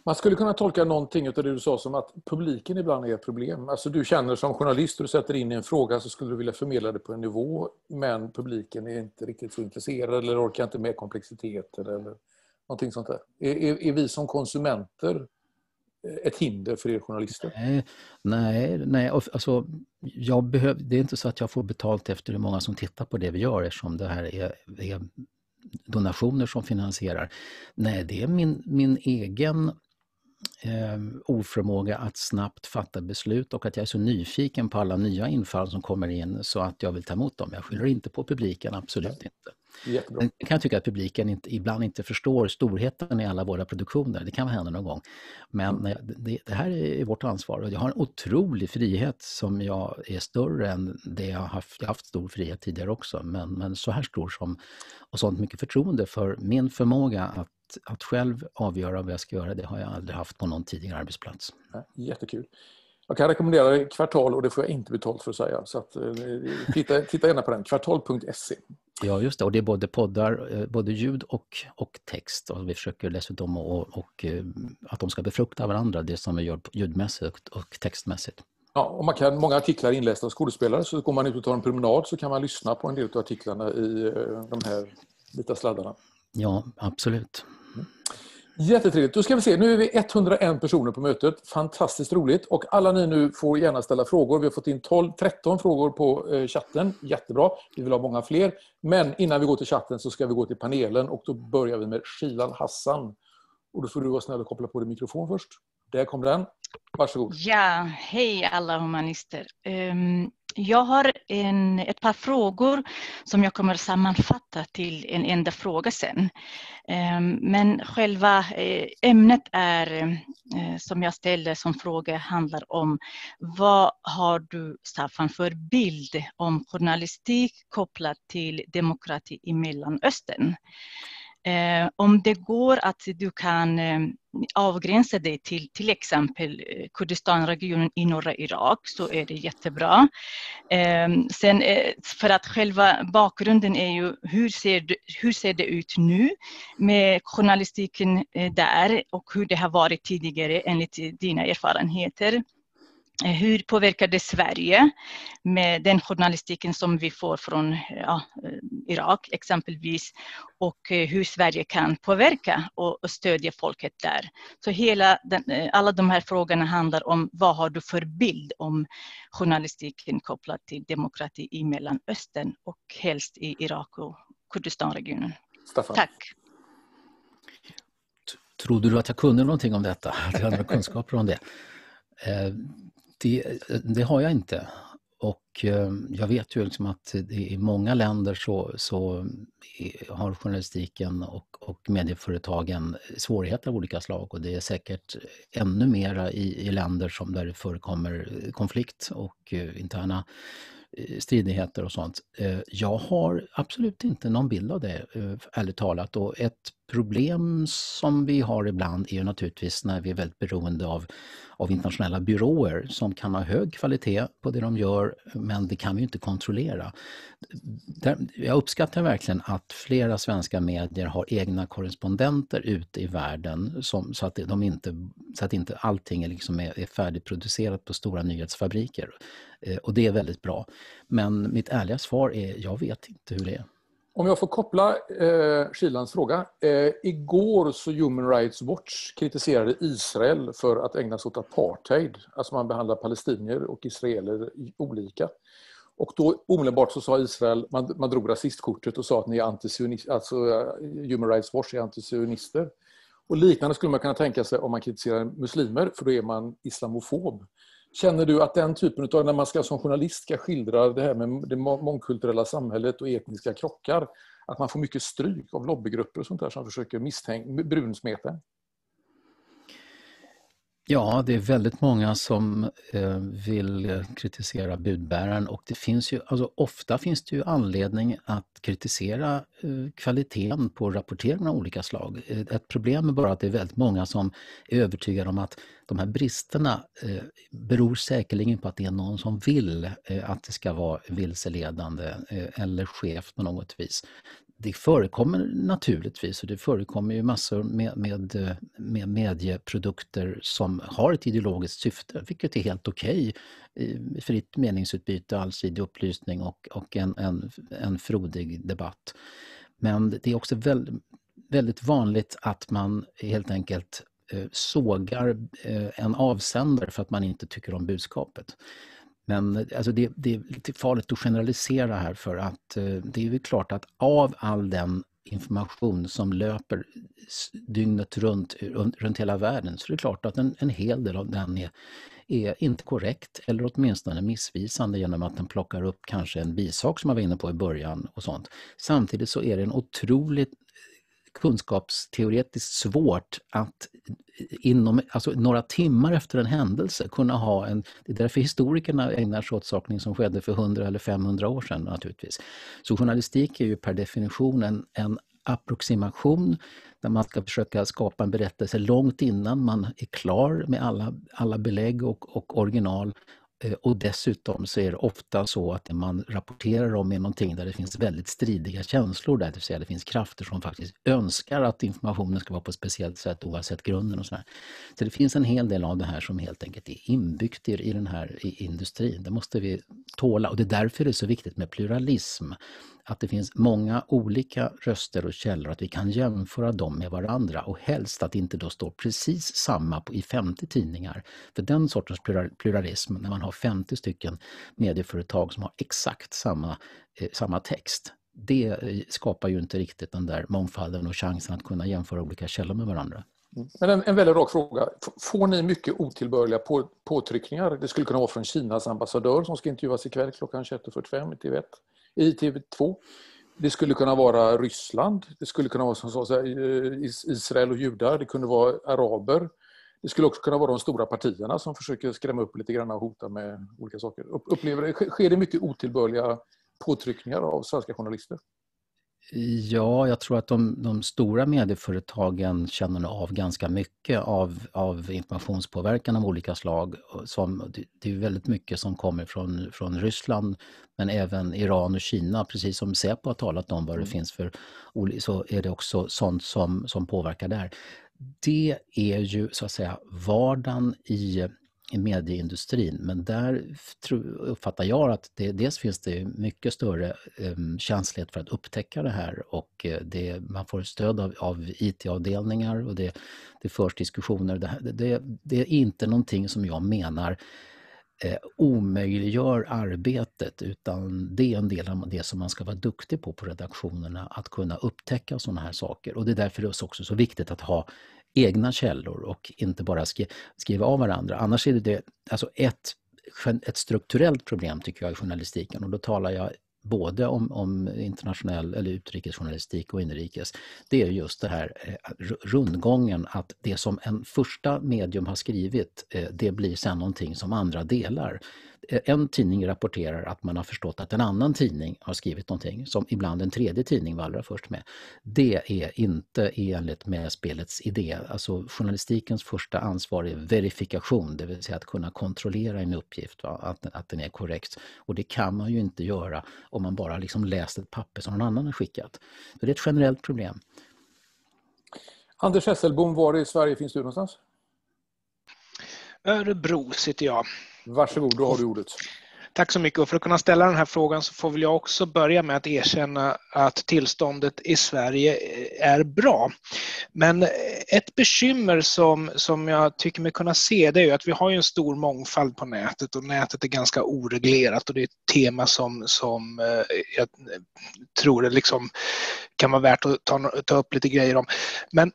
Man skulle kunna tolka någonting av det du sa som att publiken ibland är ett problem. Alltså du känner som journalist, du sätter in i en fråga så skulle du vilja förmedla det på en nivå men publiken är inte riktigt så intresserad eller orkar inte med komplexiteter eller någonting sånt där. Är, är, är vi som konsumenter eh, ett hinder för er journalister? Nej, nej, nej. Alltså, jag behöv, det är inte så att jag får betalt efter hur många som tittar på det vi gör eftersom det här är, är donationer som finansierar. Nej, det är min, min egen eh, oförmåga att snabbt fatta beslut och att jag är så nyfiken på alla nya infall som kommer in så att jag vill ta emot dem. Jag skyller inte på publiken, absolut inte. Jättebra. Sen kan jag tycka att publiken inte, ibland inte förstår storheten i alla våra produktioner. Det kan hända någon gång. Men mm. eh, det, det här är vårt ansvar och jag har en otrolig frihet som jag är större än det jag har haft. Jag har haft stor frihet tidigare också, men, men så här stor som och sånt mycket förtroende för min förmåga att att själv avgöra vad jag ska göra, det har jag aldrig haft på någon tidigare arbetsplats. Jättekul. Jag kan rekommendera Kvartal och det får jag inte betalt för att säga. Så att, eh, titta, titta gärna på den, kvartal.se. Ja, just det. Och det är både poddar, eh, både ljud och, och text. Och vi försöker dessutom och, och, eh, att de ska befrukta varandra, det som vi gör ljudmässigt och textmässigt. Ja, och man kan, många artiklar är inlästa av skådespelare, så går man ut och tar en promenad så kan man lyssna på en del av artiklarna i de här vita sladdarna. Ja, absolut. Jättetrevligt. Då ska vi se. Nu är vi 101 personer på mötet. Fantastiskt roligt. Och alla ni nu får gärna ställa frågor. Vi har fått in 12, 13 frågor på eh, chatten. Jättebra. Vi vill ha många fler. Men innan vi går till chatten så ska vi gå till panelen och då börjar vi med Shilan Hassan. Och då får du vara snäll och koppla på din mikrofon först. Där kom den. Varsågod. Ja, hej alla humanister. Um, jag har en, ett par frågor som jag kommer sammanfatta till en enda fråga sen. Ehm, men själva eh, ämnet är, eh, som jag ställer som fråga handlar om vad har du, Staffan, för bild om journalistik kopplat till demokrati i Mellanöstern? Eh, om det går att du kan eh, avgränsa dig till till exempel eh, Kurdistanregionen i norra Irak så är det jättebra. Ehm, eh, sen för att själva bakgrunden är ju hur ser, du, hur ser det ut nu med journalistiken eh, där och hur det har varit tidigare enligt dina erfarenheter. Eh, hur påverkar det Sverige med den journalistiken som vi får från eh, ja, eh, Irak exempelvis och hur Sverige kan påverka och, stödja folket där. Så hela den, alla de här frågorna handlar om vad har du för bild om journalistiken kopplat till demokrati i Mellanöstern och helst i Irak och Kurdistanregionen. Staffan. Tack. Trodde du att jag kunde någonting om detta? Att jag hade några kunskaper om det? det, eh, det har jag inte. Och eh, jag vet ju liksom att i många länder så, så eh, har journalistiken och, och, medieföretagen svårigheter av olika slag och det är säkert ännu mera i, i länder som där det förekommer konflikt och interna stridigheter och sånt. Jag har absolut inte någon bild av det, ärligt talat. Och ett problem som vi har ibland är ju naturligtvis när vi är väldigt beroende av, av internationella byråer som kan ha hög kvalitet på det de gör, men det kan vi ju inte kontrollera. Där, jag uppskattar verkligen att flera svenska medier har egna korrespondenter ute i världen som, så, att de inte, så att inte allting är, liksom är, är färdigproducerat på stora nyhetsfabriker. Eh, och det är väldigt bra. Men mitt ärliga svar är, jag vet inte hur det är. Om jag får koppla eh, Kilans fråga. Eh, igår så Human Rights Watch kritiserade Israel för att ägna sig åt apartheid. Alltså man behandlar palestinier och israeler olika. Och då omedelbart så sa Israel, man, man drog rasistkortet och sa att ni är alltså eh, Human Rights Watch är antisionister. Och liknande skulle man kunna tänka sig om man kritiserar muslimer, för då är man islamofob. Känner du att den typen av, när man ska, som journalist ska skildra det här med det mångkulturella samhället och etniska krockar, att man får mycket stryk av lobbygrupper och sånt där som försöker misstänk, brunsmeta? Ja, det är väldigt många som eh, vill kritisera budbäraren och det finns ju, alltså ofta finns det ju anledning att kritisera eh, kvaliteten på rapporteringen av olika slag. Eh, ett problem är bara att det är väldigt många som är övertygade om att de här bristerna beror säkerligen på att det är någon som vill att det ska vara vilseledande eller skevt på något vis det förekommer naturligtvis och det förekommer ju massor med, med, eh, med medieprodukter som har ett ideologiskt syfte, vilket är helt okej. Okay. Eh, fritt meningsutbyte, allsidig upplysning och, och en, en, en frodig debatt. Men det är också väldigt, väldigt vanligt att man helt enkelt eh, sågar en avsändare för att man inte tycker om budskapet. Men alltså det, det, är lite farligt att generalisera här för att eh, det är väl klart att av all den information som löper dygnet runt, eh, runt hela världen så är det klart att en, en hel del av den är, är inte korrekt eller åtminstone missvisande genom att den plockar upp kanske en bisak som man var inne på i början och sånt. Samtidigt så är det en otroligt kunskapsteoretiskt svårt att inom alltså några timmar efter en händelse kunna ha en... Det är därför historikerna ägnar sig åt saker som skedde för 100 eller 500 år sedan naturligtvis. Så journalistik är ju per definition en, en approximation där man ska försöka skapa en berättelse långt innan man är klar med alla, alla belägg och, och original Eh, och dessutom så är det ofta så att det man rapporterar om är någonting där det finns väldigt stridiga känslor, där, det vill säga det finns krafter som faktiskt önskar att informationen ska vara på ett speciellt sätt oavsett grunden och sådär. Så det finns en hel del av det här som helt enkelt är inbyggt i den här industrin. Det måste vi tåla och det är därför det är så viktigt med pluralism att det finns många olika röster och källor, att vi kan jämföra dem med varandra och helst att det inte då står precis samma på, i 50 tidningar. För den sortens pluralism, när man har 50 stycken medieföretag som har exakt samma, eh, samma text, det eh, skapar ju inte riktigt den där mångfalden och chansen att kunna jämföra olika källor med varandra. Men en, en väldigt rak fråga. Får ni mycket otillbörliga på, påtryckningar? Det skulle kunna vara från Kinas ambassadör som ska intervjuas ikväll klockan 21.45 i TV1 i TV2. Det skulle kunna vara Ryssland, det skulle kunna vara som så, eh, så Israel och judar, det kunde vara araber. Det skulle också kunna vara de stora partierna som försöker skrämma upp lite grann och hota med olika saker. Upplever, sker det mycket otillbörliga påtryckningar av svenska journalister? Ja, jag tror att de, de stora medieföretagen känner av ganska mycket av, av informationspåverkan av olika slag. Som, det är väldigt mycket som kommer från, från Ryssland, men även Iran och Kina. Precis som Säpo har talat om vad det mm. finns för så är det också sånt som, som påverkar där. Det är ju så att säga vardagen i i medieindustrin. Men där uppfattar jag att det, dels finns det mycket större ehm, känslighet för att upptäcka det här och eh, det, man får stöd av, av IT-avdelningar och det, det förs diskussioner. Det, det, det, är inte någonting som jag menar eh, omöjliggör arbetet utan det är en del av det som man ska vara duktig på på redaktionerna, att kunna upptäcka sådana här saker. Och det är därför det är också så viktigt att ha egna källor och inte bara skriva av varandra. Annars är det, det alltså ett, ett strukturellt problem tycker jag i journalistiken och då talar jag både om, om, internationell eller utrikesjournalistik och inrikes, det är just det här eh, rundgången att det som en första medium har skrivit, eh, det blir sen någonting som andra delar. E-, en tidning rapporterar att man har förstått att en annan tidning har skrivit någonting som ibland en tredje tidning var först med. Det är inte i enlighet med spelets idé. Alltså journalistikens första ansvar är verifikation, det vill säga att kunna kontrollera en uppgift, va? Att, att den är korrekt. Och det kan man ju inte göra om man bara liksom läst ett papper som någon annan har skickat. Så det är ett generellt problem. Anders Hesselbom, var i Sverige finns du någonstans? Örebro sitter jag. Varsågod, då har du ordet. Tack så mycket. Och för att kunna ställa den här frågan så får väl jag också börja med att erkänna att tillståndet i Sverige eh, är bra. Men eh, ett bekymmer som, som jag tycker mig kunna se det är ju att vi har en stor mångfald på nätet och nätet är ganska oreglerat och det är ett tema som, som eh, jag tror det liksom kan vara värt att ta, ta upp lite grejer om. Men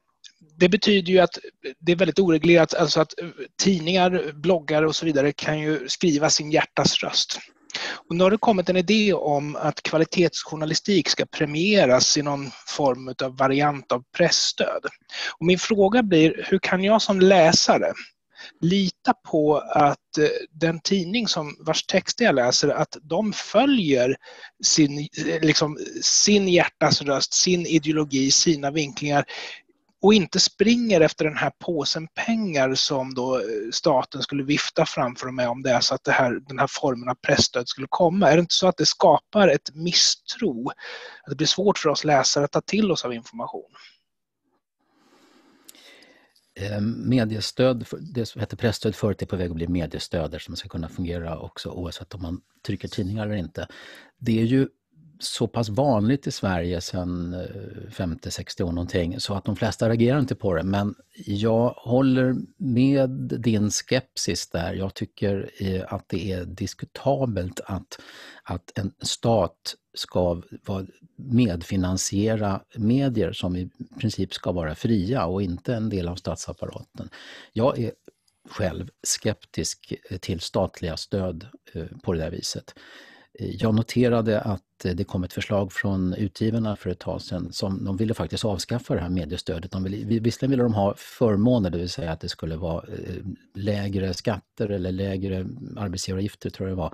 det betyder ju att det är väldigt oreglerat, alltså att eh, tidningar, bloggar och så vidare kan ju skriva sin hjärtas röst. Och nu har det kommit en idé om att kvalitetsjournalistik ska premieras i någon form av variant av pressstöd. Och min fråga blir, hur kan jag som läsare lita på att eh, den tidning som, vars texter jag läser, att de följer sin, eh, liksom, sin hjärtas röst, sin ideologi, sina vinklingar och inte springer efter den här påsen pengar som då eh, staten skulle vifta framför dem med om det är så att det här, den här formen av pressstöd skulle komma. Är det inte så att det skapar ett misstro? Att det blir svårt för oss läsare att ta till oss av information? Ehm, mediestöd, det som hette pressstöd förut, är på väg att bli mediestöd som ska kunna fungera också oavsett om man trycker tidningar eller inte. Det är ju så pass vanligt i Sverige sedan 50-60 eh, år någonting, så att de flesta reagerar inte på det. Men jag håller med din skepsis där. Jag tycker eh, att det är diskutabelt att, att en stat ska medfinansiera medier som i princip ska vara fria och inte en del av statsapparaten. Jag är själv skeptisk till statliga stöd eh, på det där viset. Jag noterade att Eh, det kom ett förslag från utgivarna för ett tag sedan som de ville faktiskt avskaffa det här mediestödet. De ville, visserligen ville de ha förmåner, det vill säga att det skulle vara eh, lägre skatter eller lägre arbetsgivaravgifter, tror jag det var,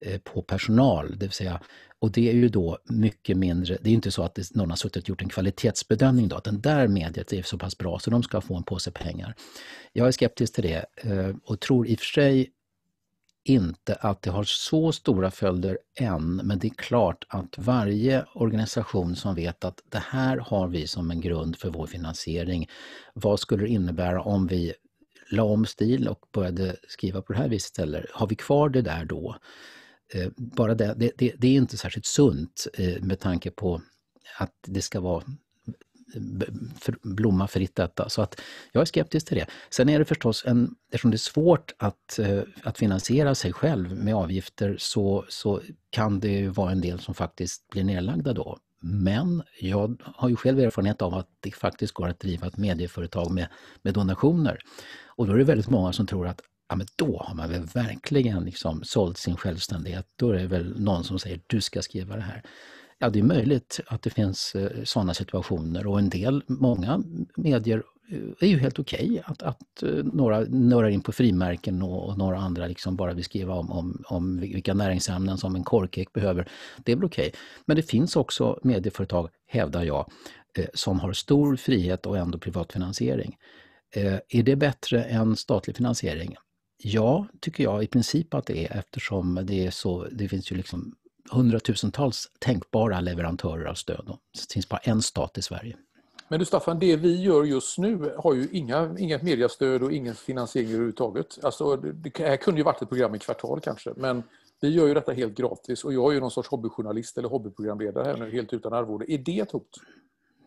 eh, på personal. Det vill säga, och det är ju då mycket mindre, det är inte så att någon har suttit och gjort en kvalitetsbedömning då, att den där mediet är så pass bra så de ska få en påse pengar. Jag är skeptisk till det och tror i och för sig inte att det har så stora följder än, men det är klart att varje organisation som vet att det här har vi som en grund för vår finansiering, vad skulle det innebära om vi la om stil och började skriva på det här viset eller har vi kvar det där då? Eh, bara det, det, det är inte särskilt sunt eh, med tanke på att det ska vara blomma fritt detta. Så att jag är skeptisk till det. Sen är det förstås en, eftersom det är svårt att, eh, att finansiera sig själv med avgifter så, så kan det ju vara en del som faktiskt blir nedlagda då. Men jag har ju själv erfarenhet av att det faktiskt går att driva ett medieföretag med, med donationer. Och då är det väldigt många som tror att ja, men då har man väl verkligen liksom sålt sin självständighet. Då är det väl någon som säger du ska skriva det här. Ja, det är möjligt att det finns eh, sådana situationer och en del, många medier eh, är ju helt okej okay att, att eh, några nörrar in på frimärken och, och, några andra liksom bara vill skriva om, om, om vilka näringsämnen som en korkek behöver. Det är väl okej. Okay. Men det finns också medieföretag, hävdar jag, som har stor frihet och ändå privat finansiering. Är det bättre än statlig finansiering? Ja, tycker jag i princip att det är eftersom det, är så, det finns ju liksom hundratusentals tänkbara leverantörer av stöd. Det finns bara en stat i Sverige. Men du Staffan, det vi gör just nu har ju inga, inget mediastöd och ingen finansiering överhuvudtaget. Alltså, det här kunde ju varit ett program i kvartal kanske, men vi gör ju detta helt gratis och jag är ju någon sorts hobbyjournalist eller hobbyprogramledare här nu helt utan arvode. Är det ett hot?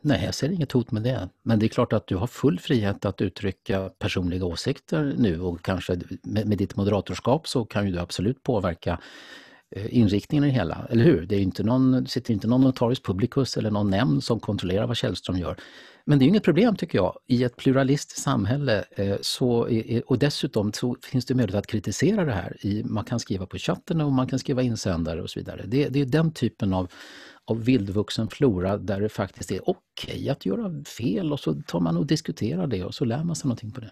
Nej, jag ser inget hot med det. Men det är klart att du har full frihet att uttrycka personliga åsikter nu och kanske med, med ditt moderatorskap så kan ju du absolut påverka Eh, inriktningen i det hela, eller hur? Det är inte någon, sitter inte någon notarius publicus eller någon nämnd som kontrollerar vad Källström gör. Men det är inget problem tycker jag. I ett pluralistiskt samhälle eh, så, och dessutom så finns det möjlighet att kritisera det här. Man kan skriva på chatten och man kan skriva insändare och så vidare. Det, det är den typen av, av vildvuxen flora där det faktiskt är okej okay att göra fel och så tar man och diskuterar det och så lär man sig någonting på det.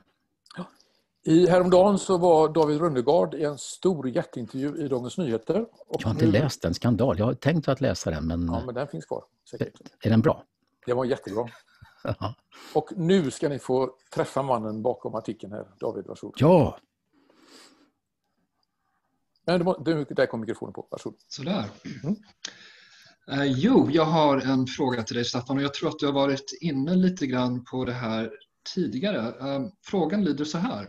I häromdagen så var David Rönnegard i en stor jätteintervju i Dagens Nyheter. Och jag har inte nu... läst den, skandal. Jag har tänkt att läsa den men... Ja, men den finns kvar. Säkert. Är den bra? Den var jättebra. och nu ska ni få träffa mannen bakom artikeln här. David, varsågod. Ja! Nej, du, du, där kom mikrofonen på. Varsågod. Sådär. Mm. Eh, jo, jag har en fråga till dig Staffan och jag tror att du har varit inne lite grann på det här tidigare. Eh, frågan lyder så här.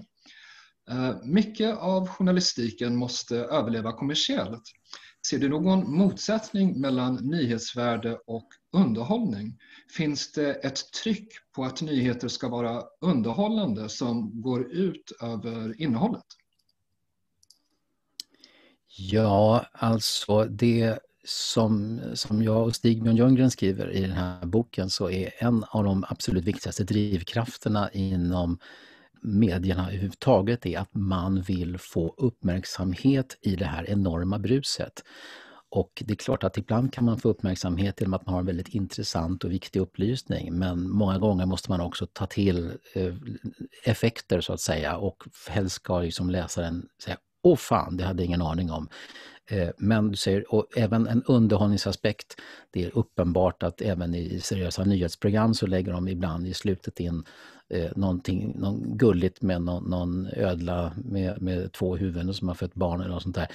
Eh, mycket av journalistiken måste överleva kommersiellt. Ser du någon motsättning mellan nyhetsvärde och underhållning? Finns det ett tryck på att nyheter ska vara underhållande som går ut över innehållet? Ja, alltså det som, som jag och Stig-Björn Ljunggren skriver i den här boken så är en av de absolut viktigaste drivkrafterna inom medierna överhuvudtaget är att man vill få uppmärksamhet i det här enorma bruset. Och det är klart att ibland kan man få uppmärksamhet genom att man har en väldigt intressant och viktig upplysning, men många gånger måste man också ta till eh, effekter så att säga och helst ska liksom läsaren säga Åh fan, det hade jag ingen aning om. Eh, men du säger, och även en underhållningsaspekt, det är uppenbart att även i seriösa nyhetsprogram så lägger de ibland i slutet in eh, någonting någon gulligt med någon, någon ödla med, med två huvuden som har fött barn eller något sånt där.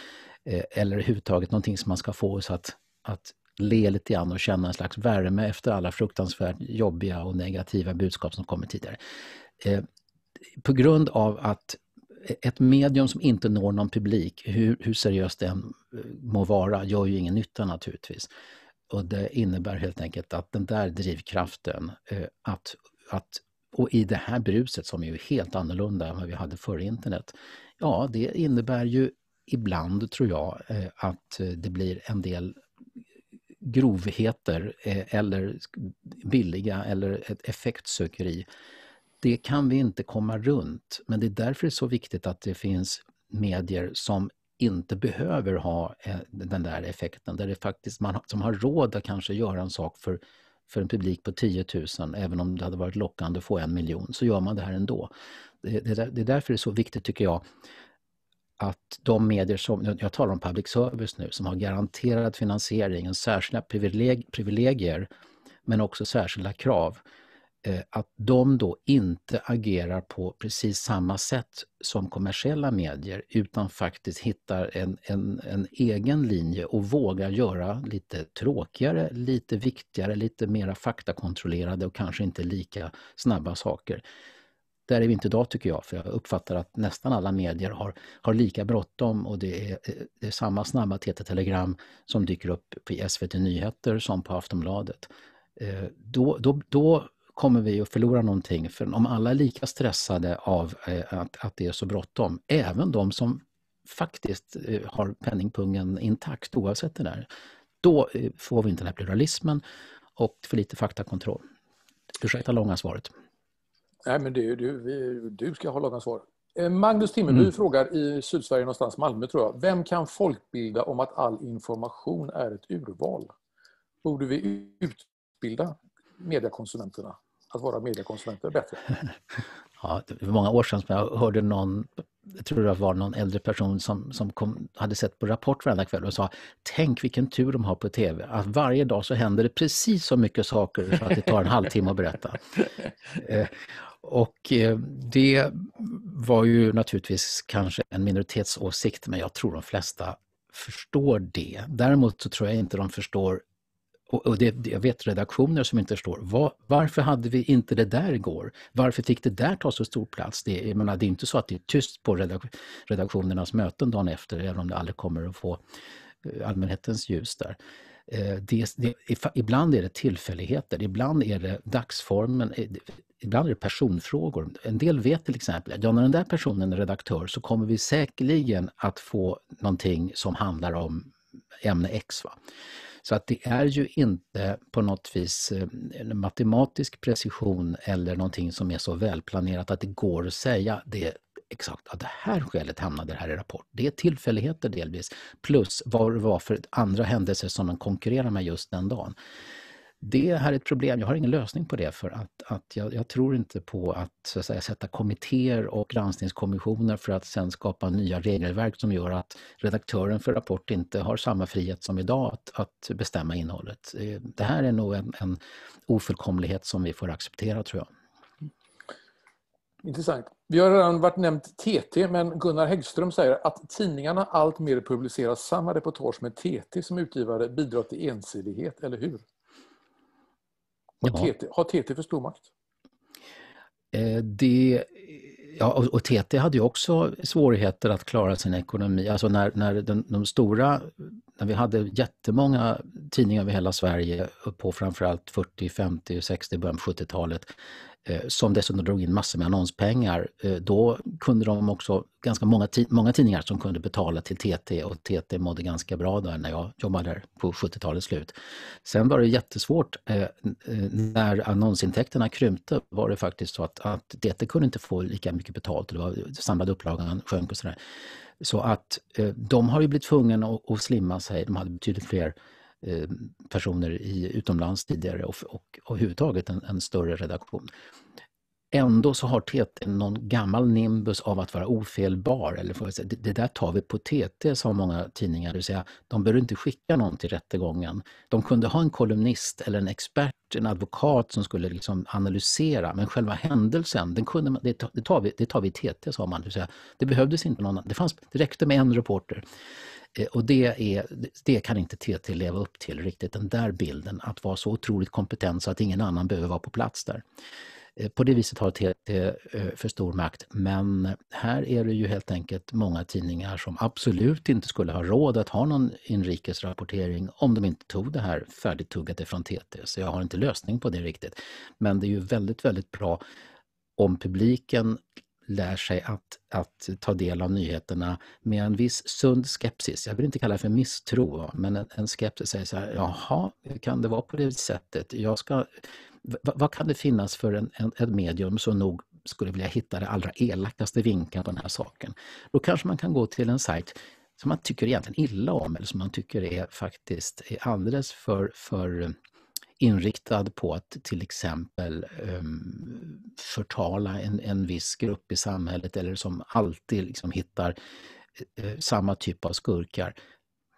Eh, eller överhuvudtaget någonting som man ska få så att, att le lite grann och känna en slags värme efter alla fruktansvärt jobbiga och negativa budskap som kommer tidigare. Eh, på grund av att ett medium som inte når någon publik, hur, hur seriöst än eh, må vara, gör ju ingen nytta naturligtvis. Och det innebär helt enkelt att den där drivkraften eh, att, att och i det här bruset som är helt annorlunda än vad vi hade före internet, ja det innebär ju ibland tror jag eh, att eh, det blir en del grovheter eh, eller billiga eller ett effektsökeri. Det kan vi inte komma runt, men det är därför det är så viktigt att det finns medier som inte behöver ha den där effekten, där det faktiskt man som har råd att kanske göra en sak för för en publik på 10 000, även om det hade varit lockande att få en miljon, så gör man det här ändå. Det, är därför det är så viktigt, tycker jag, att de medier som, jag talar om public service nu, som har garanterad finansiering och särskilda privilegier, privilegier men också särskilda krav, Eh, att de då inte agerar på precis samma sätt som kommersiella medier utan faktiskt hittar en, en, en, egen linje och vågar göra lite tråkigare, lite viktigare, lite mera faktakontrollerade och kanske inte lika snabba saker. Där är vi inte idag tycker jag, för jag uppfattar att nästan alla medier har, har lika bråttom och det är, eh, det är samma snabba TT-telegram som dyker upp på SVT Nyheter som på Aftonbladet. Eh, då, då, då kommer vi att förlora någonting. För om alla är lika stressade av eh, att, att det är så bråttom, även de som faktiskt eh, har penningpungen intakt oavsett det där, då eh, får vi inte den här pluralismen och för lite faktakontroll. Ursäkta långa svaret. Nej, men du, du, du ska ha långa svar. Magnus Timmerby mm. frågar i Sydsverige någonstans, Malmö tror jag. Vem kan folkbilda om att all information är ett urval? Borde vi utbilda mediekonsumenterna? att våra mediekonsulenter är bättre. ja, det var många år sedan som jag hörde någon, jag tror det var någon äldre person som, som kom, hade sett på Rapport varenda kväll och sa Tänk vilken tur de har på TV, att varje dag så händer det precis så mycket saker så att det tar en halvtimme att berätta. Eh, och eh, det var ju naturligtvis kanske en minoritetsåsikt men jag tror de flesta förstår det. Däremot så tror jag inte de förstår och, och det, jag vet redaktioner som inte förstår, var, varför hade vi inte det där igår? Varför fick det där ta så stor plats? Det, jag menar, det är inte så att det är tyst på redaktionernas möten dagen efter, även om det aldrig kommer att få eh, allmänhetens ljus där. Eh, det, det, ibland är det tillfälligheter, ibland är det dagsformen, eh, ibland är det personfrågor. En del vet till exempel att ja, när den där personen är redaktör så kommer vi säkerligen att få någonting som handlar om ämne X. Va? Så att det är ju inte på något vis eh, en matematisk precision eller någonting som är så välplanerat att det går att säga det exakt att det här skälet hamnade här i rapport. Det är tillfälligheter delvis, plus vad det var för andra händelser som man konkurrerar med just den dagen det här är ett problem. Jag har ingen lösning på det för att, att jag, jag tror inte på att, så att säga, sätta kommittéer och granskningskommissioner för att sen skapa nya regelverk som gör att redaktören för Rapport inte har samma frihet som idag att, att bestämma innehållet. Eh, det här är nog en, en ofullkomlighet som vi får acceptera tror jag. Intressant. Vi har redan varit nämnt TT, men Gunnar Häggström säger att tidningarna alltmer publicerar samma reportage med TT som utgivare bidrar till ensidighet, eller hur? Har, TT, har TT för stor makt? Eh, det, ja, och, och TT hade ju också svårigheter att klara sin ekonomi. Alltså när, när den, de stora, när vi hade jättemånga tidningar över hela Sverige på framförallt 40, 50, 60, början på 70-talet. Eh, som dessutom drog in massor med annonspengar, eh, då kunde de också, ganska många, många tidningar som kunde betala till TT och TT mådde ganska bra där när jag jobbade där på 70-talets slut. Sen var det jättesvårt eh, när annonsintäkterna krympte var det faktiskt så att, att TT kunde inte få lika mycket betalt och det var, samlade upplagan sjönk och sådär. Så att de har ju blivit tvungna att, att slimma sig, de hade betydligt fler Eh, personer i, utomlands tidigare och, och, och överhuvudtaget en, en större redaktion. Ändå så har TT någon gammal nimbus av att vara ofelbar. Eller för, det, det där tar vi på TT, sa många tidningar, det vill säga de behöver inte skicka någon till rättegången. De kunde ha en kolumnist eller en expert, en advokat som skulle liksom analysera, men själva händelsen, den kunde man, det, tar vi, det tar vi i TT, sa man. Det, vill säga, det behövdes inte någon, det, fanns, det räckte med en reporter. Eh, och det, är, det kan inte TT leva upp till riktigt, den där bilden, att vara så otroligt kompetent så att ingen annan behöver vara på plats där. Eh, på det viset har TT eh, för stor makt, men här är det ju helt enkelt många tidningar som absolut inte skulle ha råd att ha någon inrikesrapportering om de inte tog det här färdigtuggade från TT, så jag har inte lösning på det riktigt. Men det är ju väldigt, väldigt bra om publiken lär sig att, att ta del av nyheterna med en viss sund skepsis. Jag vill inte kalla det för misstro, men en, en skepsis säger så här, jaha, hur kan det vara på det sättet? Jag ska, vad kan det finnas för en, en, ett medium som nog skulle vilja hitta det allra elakaste vinkeln på den här saken? Då kanske man kan gå till en sajt som man tycker egentligen illa om eller som man tycker är faktiskt är alldeles för, för inriktad på att till exempel ehm, förtala en, en viss grupp i samhället eller som alltid liksom hittar eh, eh, samma typ av skurkar.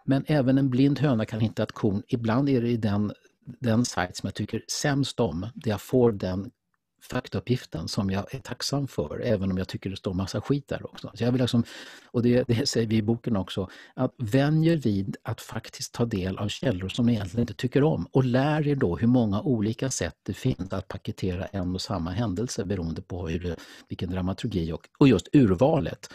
Men även en blind höna kan hitta ett korn. Ibland är det i den, den sajt som jag tycker sämst om, där jag får den faktauppgiften som jag är tacksam för, även om jag tycker det står massa skit där också. Så jag vill liksom, och det, det säger vi i boken också, att vänjer vid att faktiskt ta del av källor som ni egentligen inte tycker om och lär er då hur många olika sätt det finns att paketera en och samma händelse beroende på hur, vilken dramaturgi och, och just urvalet.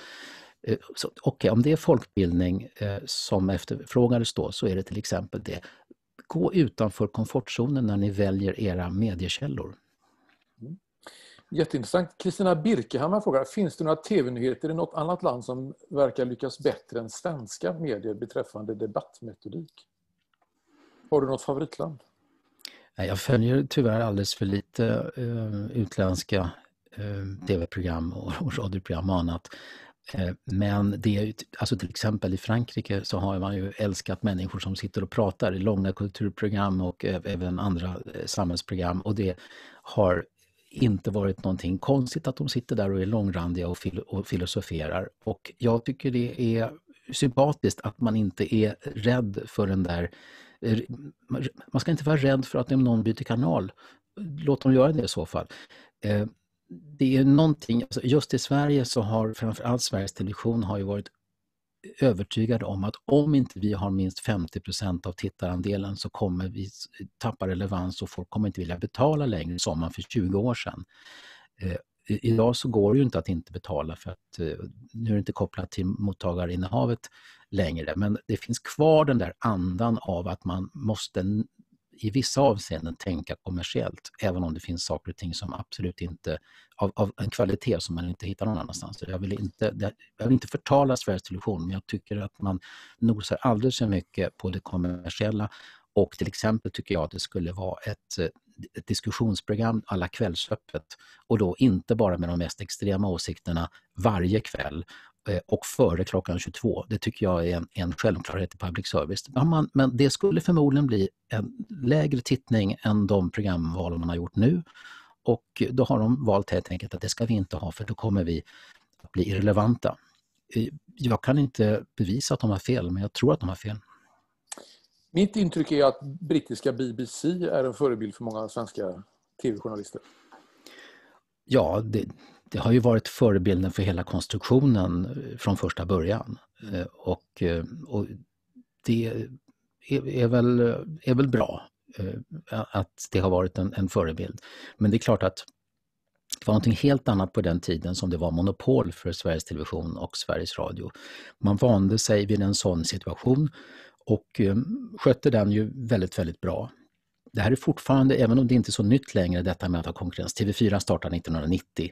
Eh, okej, okay, om det är folkbildning eh, som efterfrågades då så är det till exempel det. Gå utanför komfortzonen när ni väljer era mediekällor. Jätteintressant. Kristina Birkehammar frågar, finns det några tv-nyheter i något annat land som verkar lyckas bättre än svenska medier beträffande debattmetodik? Har du något favoritland? Jag följer tyvärr alldeles för lite eh, utländska eh, tv-program och radioprogram och annat. Eh, men det är ju, alltså till exempel i Frankrike så har man ju älskat människor som sitter och pratar i långa kulturprogram och även andra samhällsprogram och det har inte varit någonting konstigt att de sitter där och är långrandiga och, filosoferar. Och jag tycker det är sympatiskt att man inte är rädd för den där man ska inte vara rädd för att någon byter kanal, låt dem göra det i så fall. Eh, det är någonting, alltså just i Sverige så har framförallt Sveriges Television har ju varit övertygade om att om inte vi har minst 50 av tittarandelen så kommer vi tappa relevans och folk kommer inte vilja betala längre som man för 20 år sedan. Eh, idag så går det ju inte att inte betala för att eh, nu är det inte kopplat till mottagarinnehavet längre men det finns kvar den där andan av att man måste i vissa avseenden tänka kommersiellt, även om det finns saker och ting som absolut inte, av, av en kvalitet som man inte hittar någon annanstans. Jag vill inte, jag vill inte förtala Sveriges Television, men jag tycker att man nosar alldeles för mycket på det kommersiella och till exempel tycker jag att det skulle vara ett, ett diskussionsprogram alla Kvällsöppet och då inte bara med de mest extrema åsikterna varje kväll Eh, och före klockan 22. Det tycker jag är en, en självklarhet i public service. Man, men det skulle förmodligen bli en lägre tittning än de programval man har gjort nu. Och då har de valt helt enkelt att det ska vi inte ha för då kommer vi att bli irrelevanta. Eh, jag kan inte bevisa att de har fel, men jag tror att de har fel. Mitt intryck är att brittiska BBC är en förebild för många svenska tv-journalister. Ja, det, det har ju varit förebilden för hela konstruktionen eh, från första början. Eh, och, eh, och det är, väl, är väl bra att det har varit en, en förebild. Men det är klart att det var någonting helt annat på den tiden som det var monopol för Sveriges Television och Sveriges Radio. Man vande sig vid en sån situation och skötte den ju väldigt, väldigt bra. Det här är fortfarande, även om det inte är så nytt längre, detta med att ha konkurrens. TV4 startade 1990.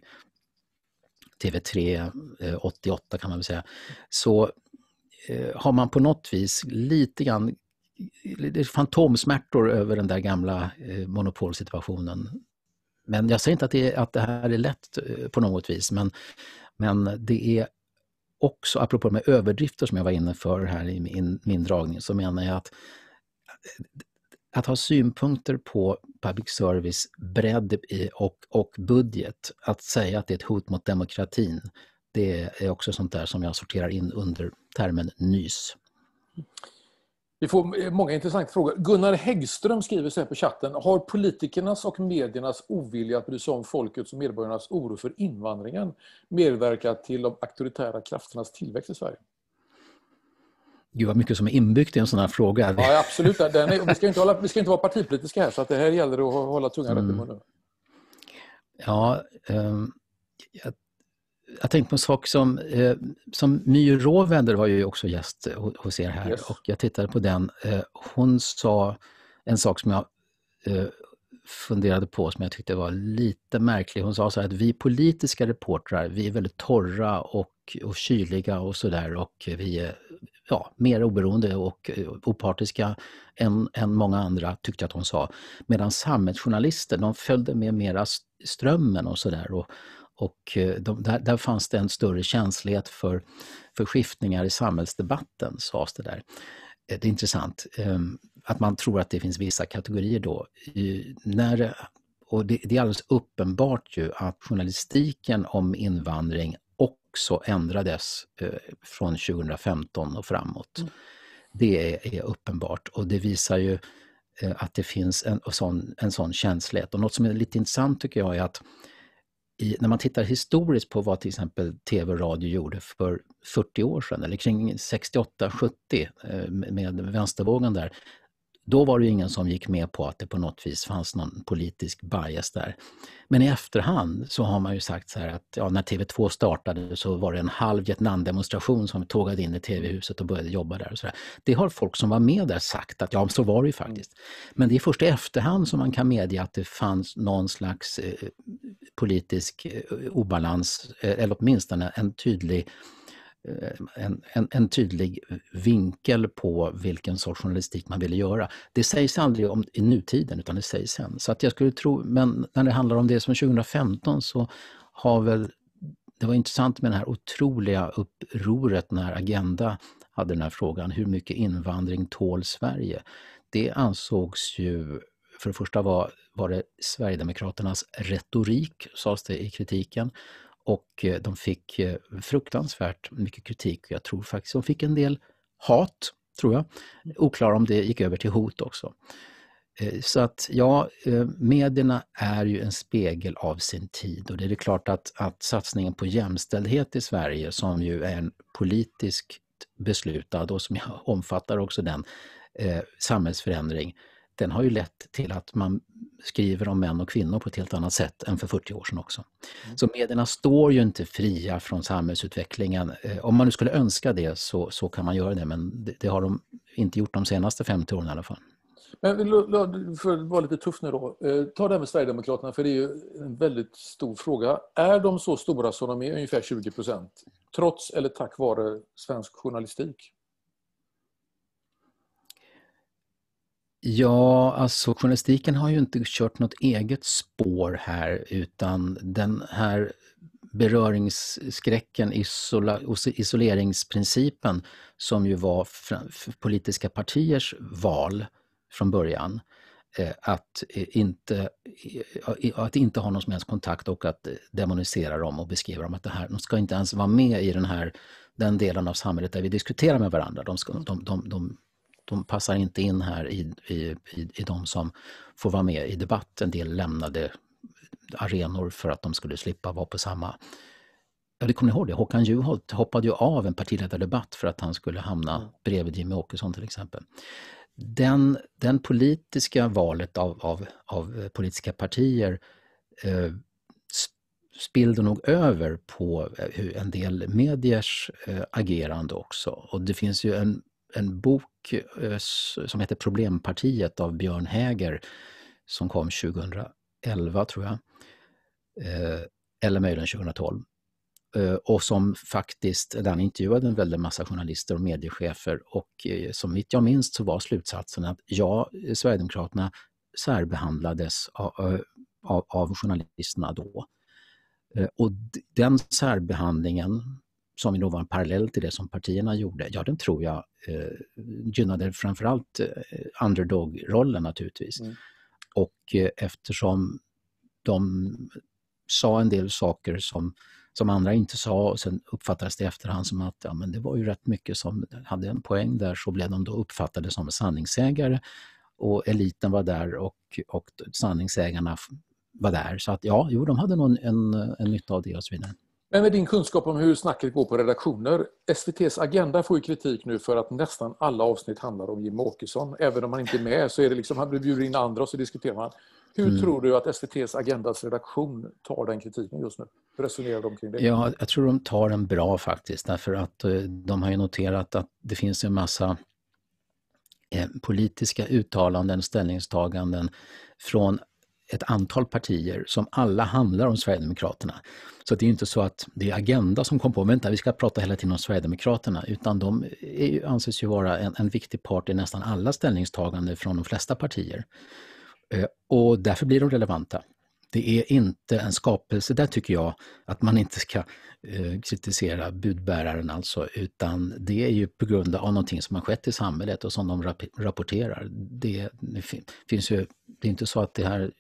TV3 88 eh, kan man väl säga, så eh, har man på något vis lite grann eh, fantomsmärtor över den där gamla monopolsituationen. Men jag säger inte att det, att det här är lätt på något vis, men, men det är också, apropå de överdrifter som jag var inne för här i min, min dragning, så menar jag att att ha synpunkter på public service bredd och, och budget, att säga att det är ett hot mot demokratin, det är också sånt där som jag sorterar in under termen nys. Vi får många intressanta frågor. Gunnar Häggström skriver så här på chatten. Har politikernas och mediernas ovilja att bry sig om folkets och medborgarnas oro för invandringen medverkat till de auktoritära krafternas tillväxt i Sverige? Gud vad mycket som är inbyggt i en sån här fråga. Ja, absolut. Är, vi, ska inte hålla, vi ska inte vara partipolitiska här, så att det här gäller att hålla tungan rätt i mm. munnen. Ja, eh, jag, jag tänkte på en sak som, eh, som My Råvänder var ju också gäst hos er här yes. och jag tittade på den. Eh, hon sa en sak som jag eh, funderade på som jag tyckte var lite märklig. Hon sa så här att vi politiska reportrar, vi är väldigt torra och, och kyliga och sådär och vi är ja, mer oberoende och eh, opartiska än, än många andra tyckte jag att hon sa. Medan samhällsjournalister, de följde med mera strömmen och sådär. Och, och eh, de, där, där, fanns det en större känslighet för, för skiftningar i samhällsdebatten, sades det där. Eh, det är intressant ehm, att man tror att det finns vissa kategorier då. När, och det, det är alldeles uppenbart ju att journalistiken om invandring också ändrades eh, från 2015 och framåt. Mm. Det är, uppenbart och det visar ju eh, att det finns en, en, sån, en sån känslighet. Och något som är lite intressant tycker jag är att i, när man tittar historiskt på vad till exempel tv och radio gjorde för 40 år sedan, eller kring 68-70 eh, med vänstervågen där, då var det ingen som gick med på att det på något vis fanns någon politisk bias där. Men i efterhand så har man ju sagt så här att ja, när TV2 startade så var det en halv Vietnamdemonstration som tågade in i TV-huset och började jobba där. Och så där. Det har folk som var med där sagt att ja, så var det ju mm. faktiskt. Men det är först i efterhand som man kan medge att det fanns någon slags eh, politisk eh, obalans, eh, eller åtminstone en tydlig Eh, en, en, en, tydlig vinkel på vilken sorts journalistik man ville göra. Det sägs aldrig om, i nutiden, utan det sägs sen. Så att jag skulle tro, men när det handlar om det som 2015 så har väl, det var intressant med det här otroliga upproret när Agenda hade den här frågan, hur mycket invandring tål Sverige? Det ansågs ju, för det första var, var det Sverigedemokraternas retorik, sades det i kritiken, och eh, de fick eh, fruktansvärt mycket kritik. Jag tror faktiskt de fick en del hat, tror jag. Mm. Oklar om det gick över till hot också. Eh, så att ja, medierna är ju en spegel av sin tid och det är det klart att, att satsningen på jämställdhet i Sverige som ju är en politiskt beslutad och som omfattar också den eh, samhällsförändring den har ju lett till att man skriver om män och kvinnor på ett helt annat sätt än för 40 år sedan också. Mm. Så medierna står ju inte fria från samhällsutvecklingen. Eh, om man nu skulle önska det så, så kan man göra det, men det, det har de inte gjort de senaste 50 åren i alla fall. Men för att vara lite tuff nu då. Eh, ta det här med Sverigedemokraterna, för det är ju en väldigt stor fråga. Är de så stora som de är, ungefär 20 procent, trots eller tack vare svensk journalistik? Ja, alltså journalistiken har ju inte kört något eget spår här utan den här beröringsskräcken, isola, isoleringsprincipen som ju var politiska partiers val från början. Eh, att eh, inte, eh, att inte ha någon som helst kontakt och att demonisera dem och beskriva dem att det här, de ska inte ens vara med i den här den delen av samhället där vi diskuterar med varandra. De, ska, de, de, de de passar inte in här i, i, i, i de som får vara med i debatten. En del lämnade arenor för att de skulle slippa vara på samma Ja, det kommer ni ihåg det? Håkan Juholt hoppade ju av en partiledardebatt för att han skulle hamna mm. bredvid Jimmy Åkesson till exempel. Den, den politiska valet av, av, av eh, politiska partier eh, spillde nog över på eh, en del mediers eh, agerande också. Och det finns ju en en bok eh, som heter Problempartiet av Björn Häger som kom 2011 tror jag, eh, eller möjligen 2012. Eh, och som faktiskt, där han intervjuade en väldig massa journalister och mediechefer och som mitt jag minns så var slutsatsen att ja, Sverigedemokraterna särbehandlades av, av, av journalisterna då. Och den särbehandlingen som då var en parallell till det som partierna gjorde, ja den tror jag eh, gynnade framförallt eh, underdog-rollen naturligtvis. Mm. Och eh, eftersom de sa en del saker som, som andra inte sa och sen uppfattades det i efterhand som att ja, men det var ju rätt mycket som hade en poäng där så blev de då uppfattade som sanningssägare och eliten var där och, och sanningssägarna var där. Så att ja, jo, de hade nog en, en, en nytta av det och så vidare. Men med din kunskap om hur snacket går på redaktioner, SVTs Agenda får ju kritik nu för att nästan alla avsnitt handlar om Jim Åkesson. Även om han inte är med så är det liksom, han blir bjuden in andra och så diskuterar man. Hur mm. tror du att SVTs Agendas redaktion tar den kritiken just nu? Hur resonerar de kring det? Ja, jag tror de tar den bra faktiskt, därför att eh, de har ju noterat att det finns en massa eh, politiska uttalanden, ställningstaganden från ett antal partier som alla handlar om Sverigedemokraterna. Så det är inte så att det är Agenda som kom på, vänta vi ska prata hela tiden om Sverigedemokraterna, utan de är, anses ju vara en, en viktig part i nästan alla ställningstaganden från de flesta partier. Eh, och därför blir de relevanta. Det är inte en skapelse, där tycker jag att man inte ska eh, kritisera budbäraren alltså, utan det är ju på grund av någonting som har skett i samhället och som de rapporterar. Det, det, finns ju, det är inte så att det här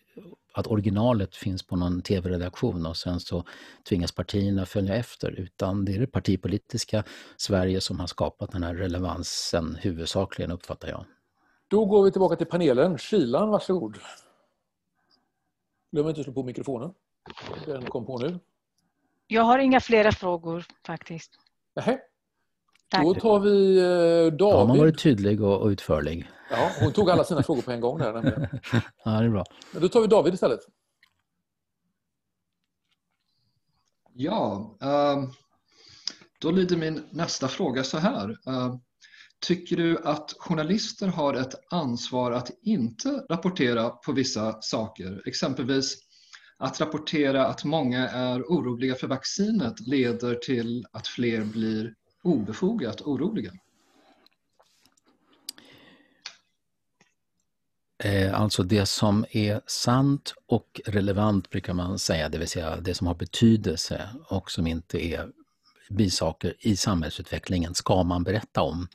att originalet finns på någon tv-redaktion och sen så tvingas partierna följa efter, utan det är det partipolitiska Sverige som har skapat den här relevansen huvudsakligen, uppfattar jag. Då går vi tillbaka till panelen. Kilan, varsågod. Glöm inte att slå på mikrofonen. Den kom på nu. Jag har inga flera frågor faktiskt. Nähä. Då tar vi David. Eh, Då har man varit tydlig och utförlig. Ja, hon tog alla sina frågor på en gång där Ja, det är bra. Men då tar vi David istället. Ja, ehm, då lyder min nästa fråga så här. Ehm, tycker du att journalister har ett ansvar att inte rapportera på vissa saker? Exempelvis att rapportera att många är oroliga för vaccinet leder till att fler blir obefogat oroliga. Eh, alltså det som är sant och relevant brukar man säga, det vill säga det som har betydelse och som inte är bisaker i samhällsutvecklingen ska man berätta om.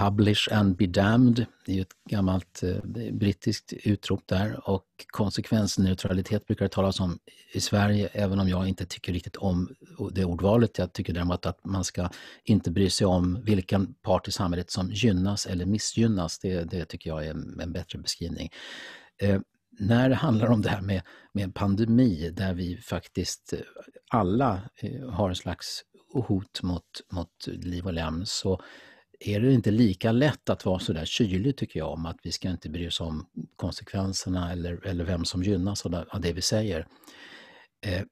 Publish and be damned, det är ju ett gammalt eh, brittiskt utrop där och konsekvensneutralitet brukar det talas om i Sverige även om jag inte tycker riktigt om det ordvalet. Jag tycker däremot att man ska inte bry sig om vilken part i samhället som gynnas eller missgynnas. Det, det tycker jag är en, bättre beskrivning. Eh, när det handlar om det här med, med pandemi där vi faktiskt eh, alla har en slags hot mot, mot liv och lem så är det inte lika lätt att vara sådär kylig tycker jag om att vi ska inte bry oss om konsekvenserna eller, eller vem som gynnas av det vi säger. Eh,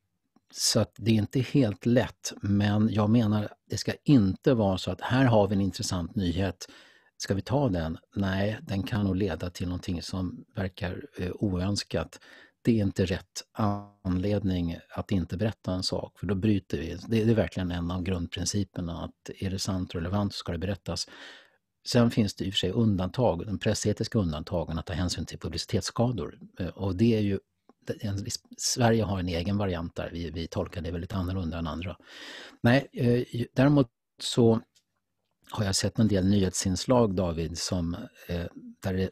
så att det är inte helt lätt, men jag menar det ska inte vara så att här har vi en intressant nyhet, ska vi ta den? Nej, den kan nog leda till någonting som verkar eh, oönskat det är inte rätt anledning att inte berätta en sak, för då bryter vi. Det, är verkligen en av grundprinciperna, att är det sant och relevant så ska det berättas. Sen finns det i och för sig undantag, de pressetiska undantagen att ta hänsyn till publicitetsskador. Eh, och det är ju, Sverige har en egen variant där, vi, vi tolkar det väldigt annorlunda än andra. Nej, eh, däremot så har jag sett en del nyhetsinslag, David, som, eh, där det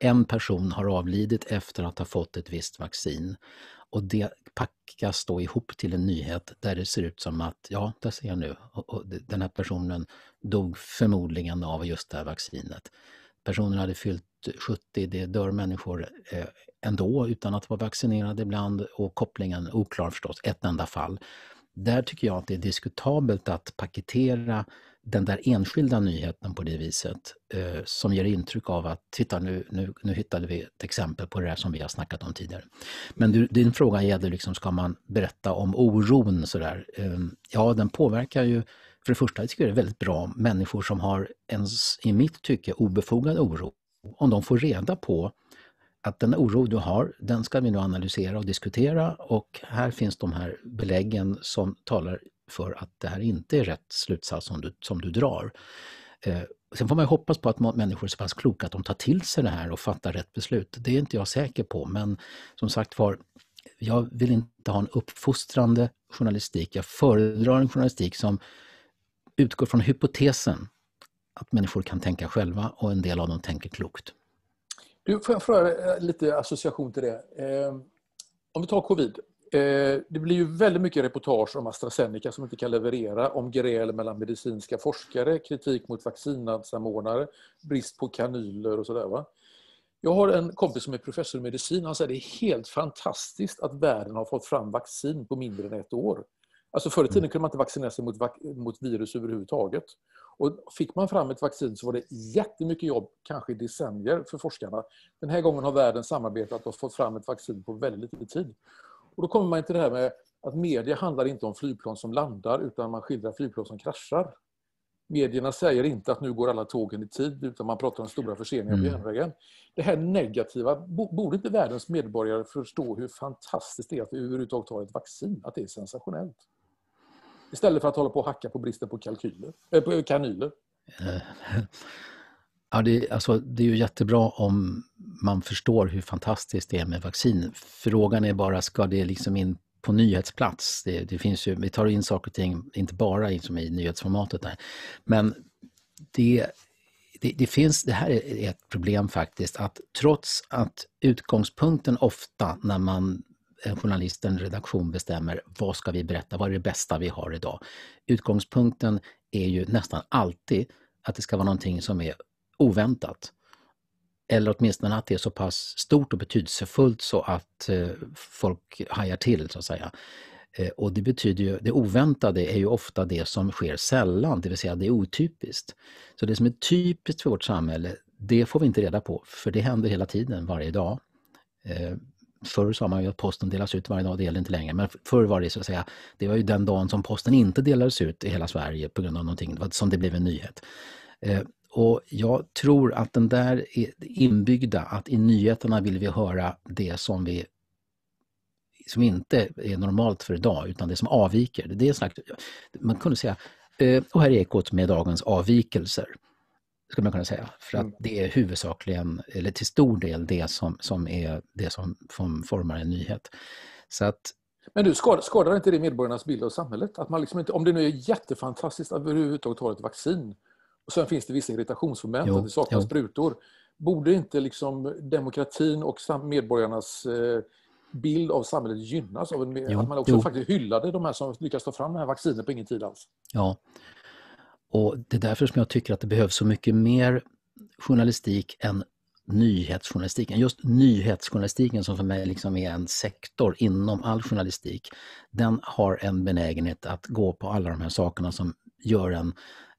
en person har avlidit efter att ha fått ett visst vaccin. Och det packas då ihop till en nyhet där det ser ut som att, ja, där ser jag nu, och, och den här personen dog förmodligen av just det här vaccinet. Personen hade fyllt 70, det dör människor eh, ändå utan att vara vaccinerade ibland och kopplingen oklar förstås, ett enda fall. Där tycker jag att det är diskutabelt att paketera den där enskilda nyheten på det viset eh, som ger intryck av att titta nu, nu, nu hittade vi ett exempel på det där som vi har snackat om tidigare. Men du, din fråga gällde liksom, ska man berätta om oron sådär? Eh, ja, den påverkar ju för det första tycker jag det är väldigt bra människor som har en, i mitt tycke, obefogad oro. Om de får reda på att den oro du har, den ska vi nu analysera och diskutera och här finns de här beläggen som talar för att det här inte är rätt slutsats som du, som du drar. Eh, sen får man ju hoppas på att människor är så pass kloka att de tar till sig det här och fattar rätt beslut. Det är inte jag säker på, men som sagt var, jag vill inte ha en uppfostrande journalistik. Jag föredrar en journalistik som utgår från hypotesen att människor kan tänka själva och en del av dem tänker klokt. Du, får jag fråga eh, lite association till det? Eh, om vi tar covid. Eh, det blir ju väldigt mycket reportage om AstraZeneca som inte kan leverera, om gräl mellan medicinska forskare, kritik mot vaccinsamordnare, brist på kanyler och sådär. Jag har en kompis som är professor i medicin. Han säger att det är helt fantastiskt att världen har fått fram vaccin på mindre än ett år. Alltså förr i tiden mm. kunde man inte vaccinera sig mot, mot virus överhuvudtaget. Och fick man fram ett vaccin så var det jättemycket jobb, kanske i decennier, för forskarna. Den här gången har världen samarbetat och fått fram ett vaccin på väldigt lite tid. Och då kommer man till det här med att media handlar inte om flygplan som landar utan man skildrar flygplan som kraschar. Medierna säger inte att nu går alla tågen i tid utan man pratar om stora förseningar på mm. järnvägen. Det här negativa, borde inte världens medborgare förstå hur fantastiskt det är att vi överhuvudtaget har ett vaccin? Att det är sensationellt. Istället för att hålla på och hacka på bristen på kalkyler, äh, på kanyler. Eh, Ja, det, alltså, det är ju jättebra om man förstår hur fantastiskt det är med vaccin. Frågan är bara, ska det liksom in på nyhetsplats? Det, det finns ju, vi tar in saker och ting, inte bara liksom i nyhetsformatet där. Men det, det, det, finns, det här är ett problem faktiskt, att trots att utgångspunkten ofta när man eh, journalisten, redaktion bestämmer vad ska vi berätta, vad är det bästa vi har idag? Utgångspunkten är ju nästan alltid att det ska vara någonting som är oväntat. Eller åtminstone att det är så pass stort och betydelsefullt så att eh, folk hajar till så att säga. Eh, och det betyder ju, det oväntade är ju ofta det som sker sällan, det vill säga det är otypiskt. Så det som är typiskt för vårt samhälle, det får vi inte reda på, för det händer hela tiden, varje dag. Eh, förr sa man ju att posten delas ut varje dag, det gäller inte längre. Men förr var det så att säga, det var ju den dagen som posten inte delades ut i hela Sverige på grund av någonting, som det blev en nyhet. Och jag tror att den där är inbyggda, att i nyheterna vill vi höra det som vi som inte är normalt för idag, utan det som avviker. Det är sagt, man kunde säga, eh, och här är Ekot med dagens avvikelser skulle man kunna säga. För att mm. det är huvudsakligen, eller till stor del, det som, som är det som, formar en nyhet. Så att, men du, skadar, skadar inte det medborgarnas bild av samhället? Att man liksom inte, om det nu är jättefantastiskt att överhuvudtaget ha ett vaccin, och sen finns det vissa irritationsmoment, att det saknas jo. sprutor. Borde inte liksom demokratin och medborgarnas eh, bild av samhället gynnas av en, jo, att man också jo. faktiskt hyllade de här som lyckas ta fram det här vaccinet på ingen tid alls? Ja, och det är därför som jag tycker att det behövs så mycket mer journalistik än nyhetsjournalistiken. Just nyhetsjournalistiken som för mig liksom är en sektor inom all journalistik, den har en benägenhet att gå på alla de här sakerna som gör en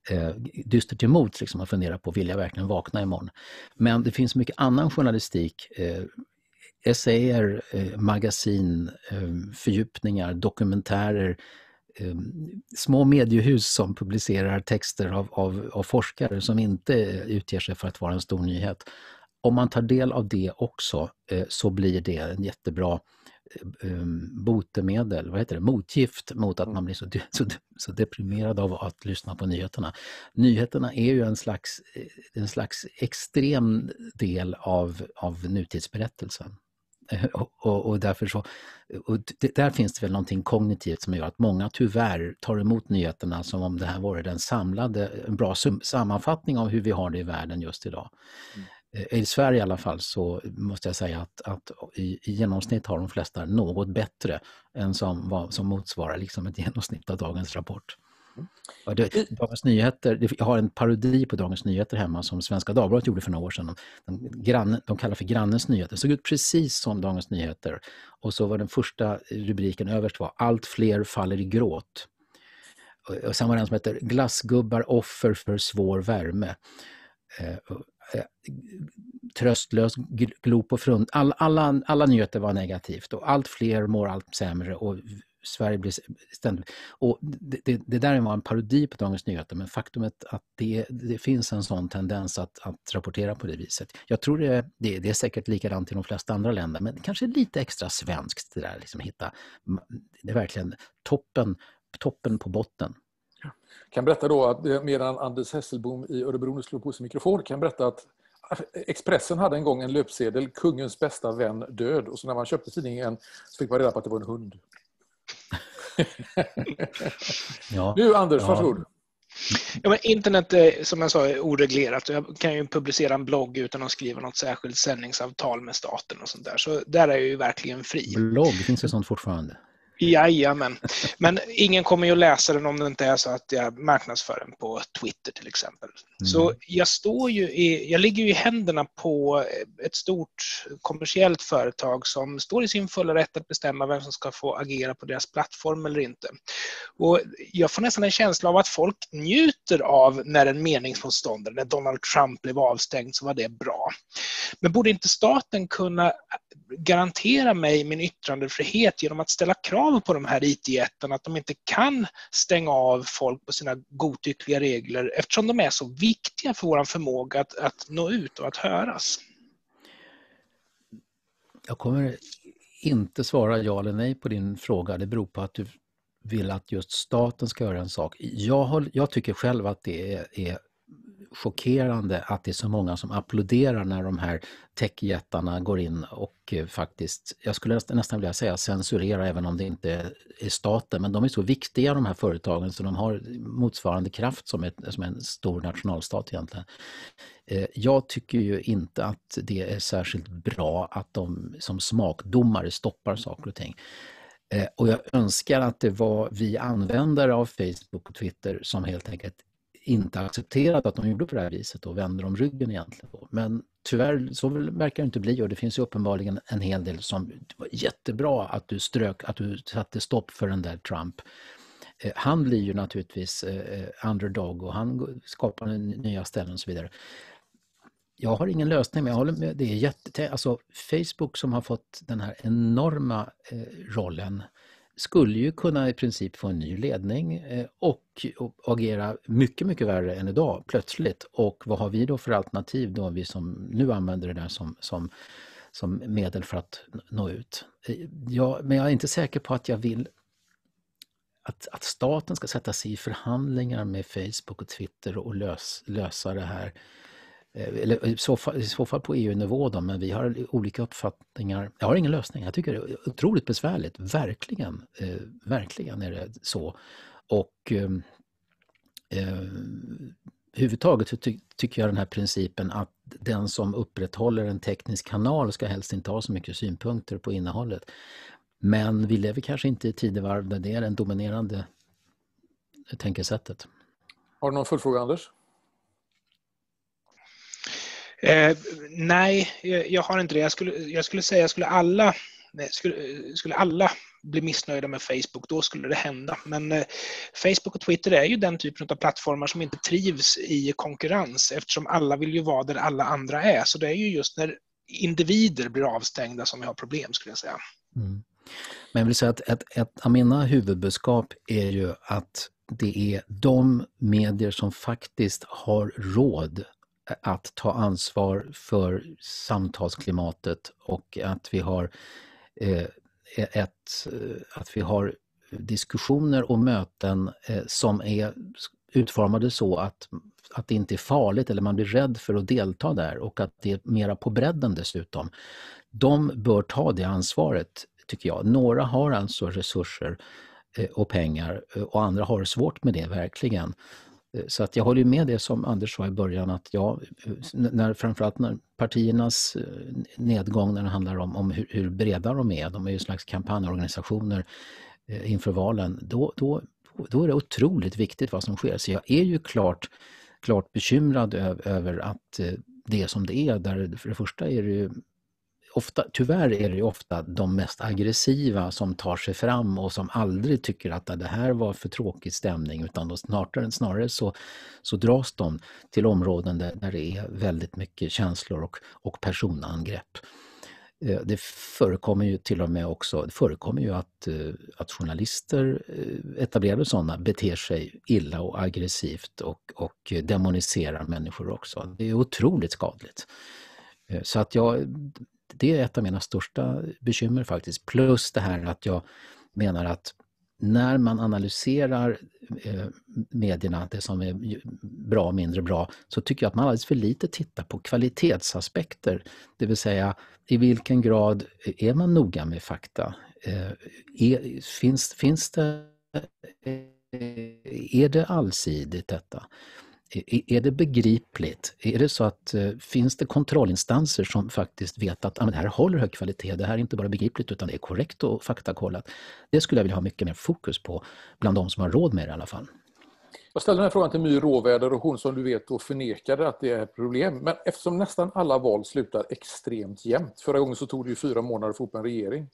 eh, dystert emot. Liksom, man funderar på, vill jag verkligen vakna imorgon? Men det finns mycket annan journalistik, eh, essäer, eh, magasin, eh, fördjupningar, dokumentärer, eh, små mediehus som publicerar texter av, av, av forskare som inte utger sig för att vara en stor nyhet. Om man tar del av det också eh, så blir det en jättebra Eh, eh, botemedel, vad heter det, motgift mot att mm. man blir så, så, så deprimerad av att lyssna på nyheterna. Nyheterna är ju en slags, eh, en slags extrem del av, av nutidsberättelsen. Och, och, och, därför så, och det, där finns det väl någonting kognitivt som gör att många tyvärr tar emot nyheterna som om det här vore den samlade, en bra sum, sammanfattning av hur vi har det i världen just idag. Mm. Eh, i Sverige i alla fall så måste jag säga att, att i, i, genomsnitt har de flesta något bättre än som, som motsvarar liksom ett genomsnitt av dagens rapport. Mm. Det, Dagens Nyheter, jag har en parodi på Dagens Nyheter hemma som Svenska Dagbladet gjorde för några år sedan. De, granne, de kallar för Grannens Nyheter. Det såg ut precis som Dagens Nyheter. Och så var den första rubriken överst var Allt fler faller i gråt. Och sen var det en som heter Glassgubbar offer för svår värme. Eh, Eh, tröstlös, glo på frund. All, alla, alla nyheter var negativt och allt fler mår allt sämre och Sverige blir ständigt... Och det, det, det, där var en parodi på Dagens Nyheter men faktumet att det, det finns en sån tendens att, att rapportera på det viset. Jag tror det, det, det är säkert likadant i de flesta andra länder men kanske lite extra svenskt det där liksom hitta... Det är verkligen toppen, toppen på botten. Jag kan berätta då att eh, medan Anders Hesselbom i Örebro nu slår på sig mikrofon kan jag berätta att eh, Expressen hade en gång en löpsedel, kungens bästa vän död. Och så när man köpte tidningen så fick man reda på att det var en hund. ja. Nu Anders, varsågod. Ja, men internet är eh, som jag sa är oreglerat jag kan ju publicera en blogg utan att skriva något särskilt sändningsavtal med staten och sånt där. Så där är jag ju verkligen fri. Blogg, finns det sånt fortfarande? Jajamän. Men ingen kommer ju att läsa den om det inte är så att jag marknadsför den på Twitter till exempel. Mm. Så jag, står ju i, jag ligger ju i händerna på ett stort kommersiellt företag som står i sin fulla rätt att bestämma vem som ska få agera på deras plattform eller inte. Och jag får nästan en känsla av att folk njuter av när en meningsmotståndare, när Donald Trump blev avstängd så var det bra. Men borde inte staten kunna garantera mig min yttrandefrihet genom att ställa krav krav på de här IT-jättarna att de inte kan stänga av folk på sina godtyckliga regler eftersom de är så viktiga för vår förmåga att, att nå ut och att höras? Jag kommer inte svara ja eller nej på din fråga. Det beror på att du vill att just staten ska göra en sak. Jag, har, jag tycker själv att det är, är chockerande att det är så många som applåderar när de här techjättarna går in och eh, faktiskt, jag skulle nästan vilja säga censurera även om det inte är staten, men de är så viktiga de här företagen så de har motsvarande kraft som, ett, som en stor nationalstat egentligen. Eh, jag tycker ju inte att det är särskilt bra att de som smakdomare stoppar saker och ting. Eh, och jag önskar att det var vi användare av Facebook och Twitter som helt enkelt inte accepterat att de gjorde på det här viset och vände dem ryggen egentligen. Men tyvärr, så verkar det inte bli och det finns ju uppenbarligen en hel del som det var jättebra att du strök, att du satte stopp för den där Trump. Eh, han blir ju naturligtvis eh, eh, underdog och han skapar nya ställen och så vidare. Jag har ingen lösning, men jag håller med. Det är jätte, alltså Facebook som har fått den här enorma rollen skulle ju kunna i princip få en ny ledning eh, och agera mycket, mycket värre än idag plötsligt. Och vad har vi då för alternativ då, vi som nu använder det där som, som, som medel för att nå ut? Eh, ja, men jag är inte säker på att jag vill att, att staten ska sätta sig i förhandlingar med Facebook och Twitter och lös, lösa det här Eh, eller i så fall, i så fall på EU-nivå då, men vi har olika uppfattningar. Jag har ingen lösning. Jag tycker det är otroligt besvärligt, verkligen. Eh, verkligen är det så. Och eh, eh, huvudtaget ty tycker jag den här principen att den som upprätthåller en teknisk kanal ska helst inte ha så mycket synpunkter på innehållet. Men vi lever kanske inte i tidevarv där det är det dominerande tänkesättet. Har du någon följdfråga, Anders? Eh, nej, jag har inte det. Jag skulle, jag skulle säga, skulle alla, skulle, skulle alla bli missnöjda med Facebook, då skulle det hända. Men eh, Facebook och Twitter är ju den typen av plattformar som inte trivs i konkurrens eftersom alla vill ju vara där alla andra är. Så det är ju just när individer blir avstängda som vi har problem, skulle jag säga. Mm. Men jag vill säga att ett, ett av mina huvudbudskap är ju att det är de medier som faktiskt har råd att ta ansvar för samtalsklimatet och att vi har eh, e-, ett, eh, att vi har diskussioner och möten eh, som är utformade så att, att det inte är farligt eller man blir rädd för att delta där och att det är mera på bredden dessutom. De bör ta det ansvaret, tycker jag. Några har alltså resurser och pengar och andra har svårt med det, verkligen. Eh, så att jag håller med det som Anders sa i början att ja, när, framförallt när partiernas eh, nedgång när det handlar om, om hur, hur breda de är, de är ju slags kampanjorganisationer eh, inför valen, då, då, då är det otroligt viktigt vad som sker. Så jag är ju klart, klart bekymrad över att det är som det är. Där för det första är det ju ofta, tyvärr är det ju ofta de mest aggressiva som tar sig fram och som aldrig tycker att det här var för tråkig stämning utan då snarare, snarare så, så dras de till områden där, där det är väldigt mycket känslor och, och personangrepp. Eh, det förekommer ju till och med också det förekommer ju att, eh, att journalister, eh, etablerade sådana, beter sig illa och aggressivt och, och demoniserar människor också. Det är otroligt skadligt. Så att jag, det är ett av mina största bekymmer faktiskt. Plus det här att jag menar att när man analyserar eh, medierna, det som är bra och mindre bra, så tycker jag att man alldeles för lite tittar på kvalitetsaspekter. Det vill säga, i vilken grad är man noga med fakta? Eh, finns, finns det, eh, är det allsidigt detta? Är det begripligt? Är det så att eh, finns det kontrollinstanser som faktiskt vet att ah, det här håller hög kvalitet, det här är inte bara begripligt utan det är korrekt och faktakollat. Det skulle jag vilja ha mycket mer fokus på bland de som har råd med det i alla fall. Jag ställde den här frågan till My Råväder och hon som du vet då förnekade att det är ett problem. Men eftersom nästan alla val slutar extremt jämnt, förra gången så tog det ju fyra månader att få upp en regering.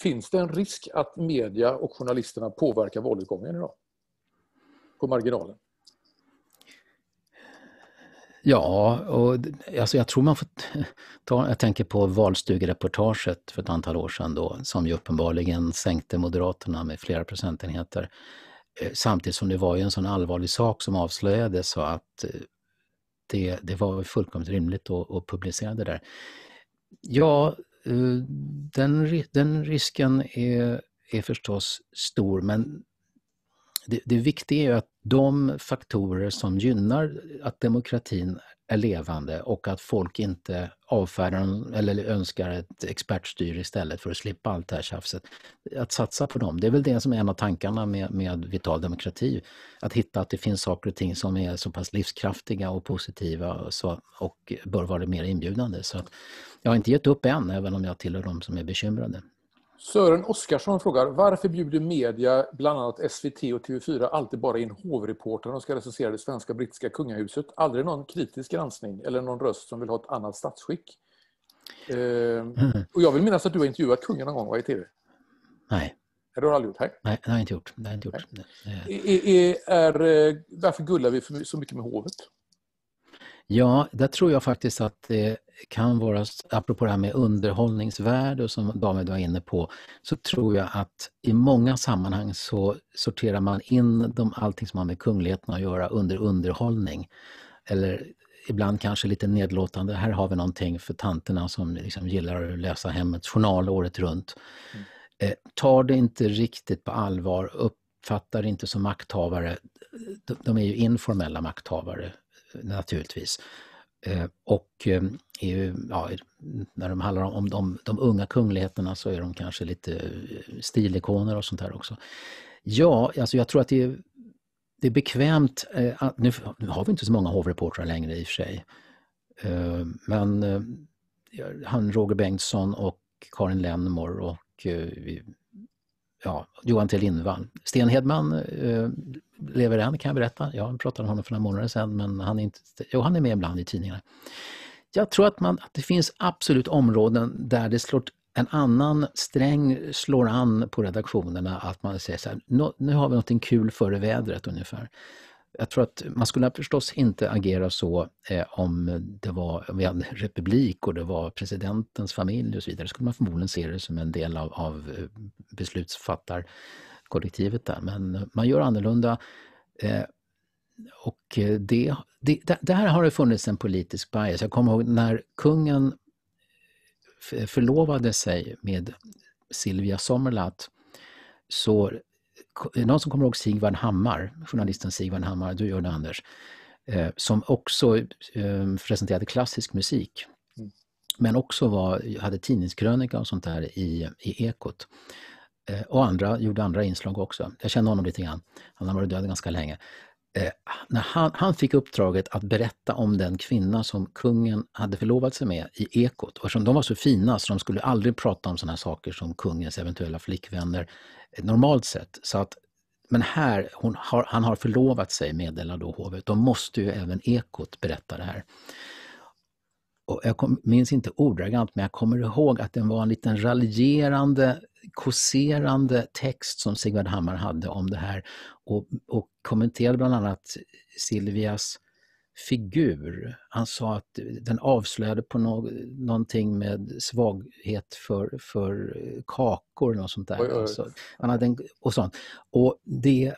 Finns det en risk att media och journalisterna påverkar valutgången idag? På marginalen? Ja, och alltså jag tror man får ta, jag tänker på valstugereportaget för ett antal år sedan då, som ju uppenbarligen sänkte Moderaterna med flera procentenheter. Eh, samtidigt som det var ju en sån allvarlig sak som avslöjades så att eh, det, det var fullkomligt rimligt att, att publicera det där. Ja, eh, den, den risken är, är förstås stor, men det, det viktiga är ju att de faktorer som gynnar att demokratin är levande och att folk inte avfärdar eller önskar ett expertstyre istället för att slippa allt det här tjafset. Att satsa på dem, det är väl det som är en av tankarna med, med vital demokrati. Att hitta att det finns saker och ting som är så pass livskraftiga och positiva och, så, och bör vara mer inbjudande. Så att jag har inte gett upp än, även om jag tillhör de som är bekymrade. Sören Oskarsson frågar varför bjuder media, bland annat SVT och TV4, alltid bara in hovreportrar som ska recensera det svenska och brittiska kungahuset? Aldrig någon kritisk granskning eller någon röst som vill ha ett annat statsskick? Mm. Och jag vill minnas att du har intervjuat kungen någon gång i TV? Nej. Det har du aldrig gjort? Här. Nej, det har jag inte gjort. Det inte gjort. Nej. Eh, eh, är, är, är, varför gullar vi så mycket med hovet? Ja, där tror jag faktiskt att det kan vara, apropå det här med underhållningsvärde som David var inne på, så tror jag att i många sammanhang så sorterar man in de, allting som har med kungligheten att göra under underhållning. Eller ibland kanske lite nedlåtande, här har vi någonting för tanterna som liksom gillar att läsa Hemmets Journal året runt. Mm. Eh, tar det inte riktigt på allvar, uppfattar inte som makthavare, de, de är ju informella makthavare naturligtvis. Eh, och eh, ja, när de handlar om de, de unga kungligheterna så är de kanske lite eh, stilikoner och sånt här också. Ja, alltså jag tror att det är, det är bekvämt. Att, nu, nu, har vi inte så många hovreportrar längre i och för sig. Men han Roger Bengtsson och Karin Lennmor och ja, Johan T Lindvall. Sten Hedman, eh, lever än kan jag berätta. Jag pratade med honom för några månader sedan men han är, inte, jo, han är med ibland i tidningarna. Jag tror att, man, att det finns absolut områden där det slår en annan sträng slår an på redaktionerna att man säger så här, nu, nu har vi någonting kul före vädret ungefär jag tror att man skulle förstås inte agera så eh, om det var, om vi hade republik och det var presidentens familj och så vidare. Då skulle man förmodligen se det som en del av, av eh, beslutsfattarkollektivet där. Men man gör annorlunda. Eh, och det, det, där har det funnits en politisk bias. Jag kommer ihåg när kungen eh, förlovade sig med Silvia Sommerlath så någon som kommer ihåg Sigvard Hammar, journalisten Sigvard Hammar, du gör det Anders, eh, som också ehm, presenterade klassisk musik. Mm. Men också var, hade tidningskrönika och sånt där i, i Ekot. Eh, och andra, gjorde andra inslag också. Jag känner honom lite grann. Han har varit död ganska länge. Eh, när han, han fick uppdraget att berätta om den kvinna som kungen hade förlovat sig med i Ekot. Och eftersom de var så fina så de skulle aldrig prata om sådana saker som kungens eventuella flickvänner normalt sett. Så att, men här, har, han har förlovat sig, meddelar då hovet. då måste ju även Ekot berätta det här. Och jag kom, minns inte ordagrant, men jag kommer ihåg att det var en liten raljerande, kåserande text som Sigvard Hammar hade om det här och, och kommenterade bland annat Silvias figur. Han sa att den avslöjade på no någonting med svaghet för, för eh, kakor, något sånt där. Oj, oj. Alltså, han hade en, och sånt. Och det,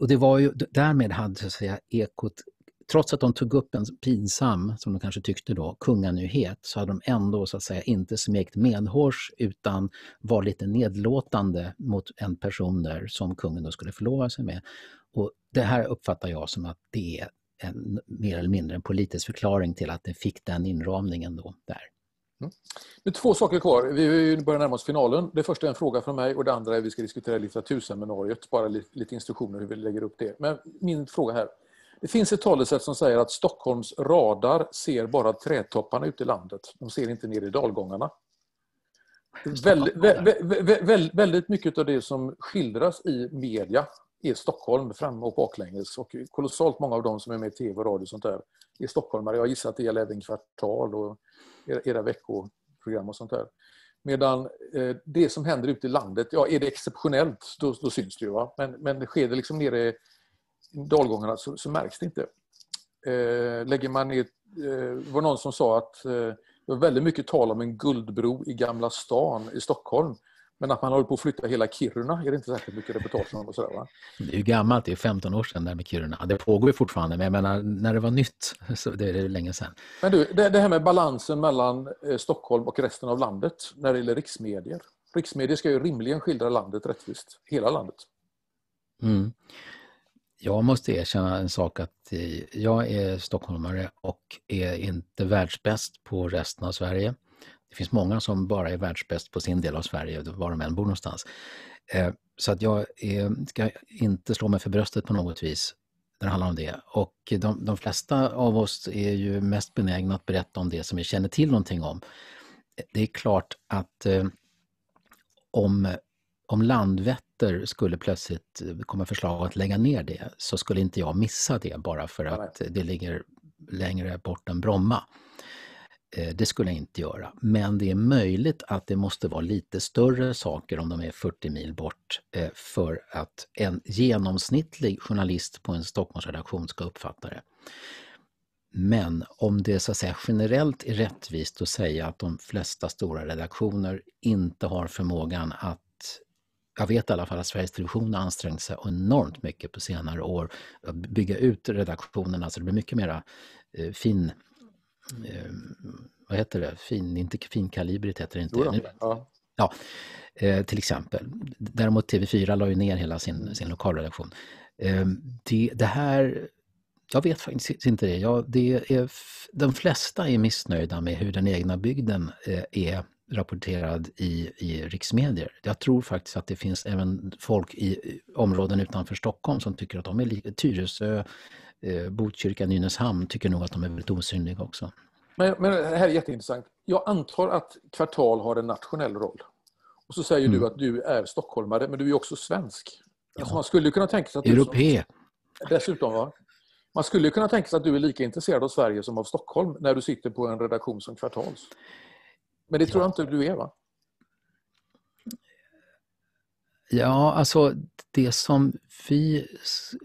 och det var ju, därmed hade så att säga, Ekot trots att de tog upp en pinsam, som de kanske tyckte då, kunganyhet så hade de ändå så att säga inte smekt medhårs utan var lite nedlåtande mot en person där som kungen då skulle förlova sig med. Och det här uppfattar jag som att det är en, mer eller mindre en politisk förklaring till att det fick den inramningen då, där. Mm. Det är två saker kvar. Vi börjar närma oss finalen. Det första är en fråga från mig och det andra är att vi ska diskutera litteraturseminariet. Bara lite instruktioner hur vi lägger upp det. Men min fråga här. Det finns ett talesätt som säger att Stockholms radar ser bara trädtopparna ute i landet. De ser inte ner i dalgångarna. Väldigt, väldigt, väldigt mycket av det som skildras i media är Stockholm fram och baklänges. Och kolossalt många av dem som är med i tv och radio och sånt där är stockholmare. Jag gissar att det gäller även Kvartal och era, veckoprogram och sånt där. Medan eh, det som händer ute i landet, ja är det exceptionellt då, då syns det ju. Va? Men, men sker det liksom nere i dalgångarna så, så märks det inte. Eh, lägger man ner, eh, det var någon som sa att det var väldigt mycket tal om en guldbro i Gamla stan i Stockholm. Men att man håller på att flytta hela Kiruna är det inte särskilt mycket reportage om. Och sådär, va? Det är ju gammalt, det är 15 år sedan där med Kiruna. Det pågår ju fortfarande, men jag menar, när det var nytt så det är det länge sedan. Men du, det, det här med balansen mellan eh, Stockholm och resten av landet när det gäller riksmedier. Riksmedier ska ju rimligen skildra landet rättvist, hela landet. Mm. Jag måste erkänna en sak att eh, jag är stockholmare och är inte världsbäst på resten av Sverige. Det finns många som bara är världsbäst på sin del av Sverige, var de än bor någonstans. Eh, så att jag ska inte slå mig för bröstet på något vis när det handlar om det. Och de, de, flesta av oss är ju mest benägna att berätta om det som vi känner till någonting om. Det är klart att eh, om, om Landvetter skulle plötsligt komma förslag att lägga ner det så skulle inte jag missa det bara för att det ligger längre bort än Bromma. Eh, det skulle jag inte göra. Men det är möjligt att det måste vara lite större saker om de är 40 mil bort eh, för att en genomsnittlig journalist på en Stockholmsredaktion ska uppfatta det. Men om det så att säga generellt är rättvist att säga att de flesta stora redaktioner inte har förmågan att jag vet i alla fall att Sveriges Television har ansträngt sig enormt mycket på senare år att bygga ut redaktionerna så det blir mycket mera eh, fin eh, vad heter det, fin, inte finkalibrigt heter det inte. Jo, ja. ja eh, till exempel. Däremot TV4 la ju ner hela sin, sin lokalredaktion. Ehm, det, det, här, jag vet faktiskt inte det. Jag, det är, de flesta är missnöjda med hur den egna bygden eh, är rapporterad i, i riksmedier. Jag tror faktiskt att det finns även folk i områden utanför Stockholm som tycker att de är lika, Tyresö, Eh, Botkyrka, Nynäshamn tycker nog att de är väldigt osynliga också. Men, men det här är jätteintressant. Jag antar att Kvartal har en nationell roll. Och så säger mm. du att du är stockholmare, men du är också svensk. Alltså man skulle kunna tänka sig att Europé. dessutom, va? Man skulle kunna tänka sig att du är lika intresserad av Sverige som av Stockholm när du sitter på en redaktion som Kvartals. Men det tror ja. jag inte du är, va? Ja, alltså det som vi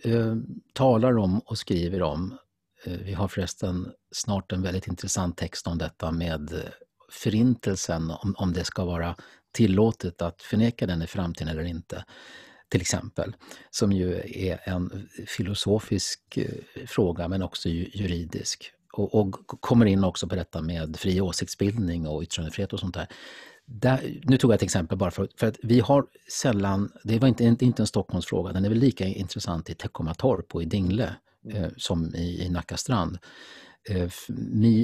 eh, talar om och skriver om, eh, vi har förresten snart en väldigt intressant text om detta med förintelsen, om, om det ska vara tillåtet att förneka den i framtiden eller inte, till exempel, som ju är en filosofisk eh, fråga men också ju, juridisk. Och, och, kommer in också på detta med fri åsiktsbildning och yttrandefrihet och sånt där. Där, nu tog jag ett exempel bara för, för, att vi har sällan, det var inte, inte en Stockholmsfråga, den är väl lika intressant i Teckomatorp och i Dingle mm. eh, som i, i Nackastrand. Eh,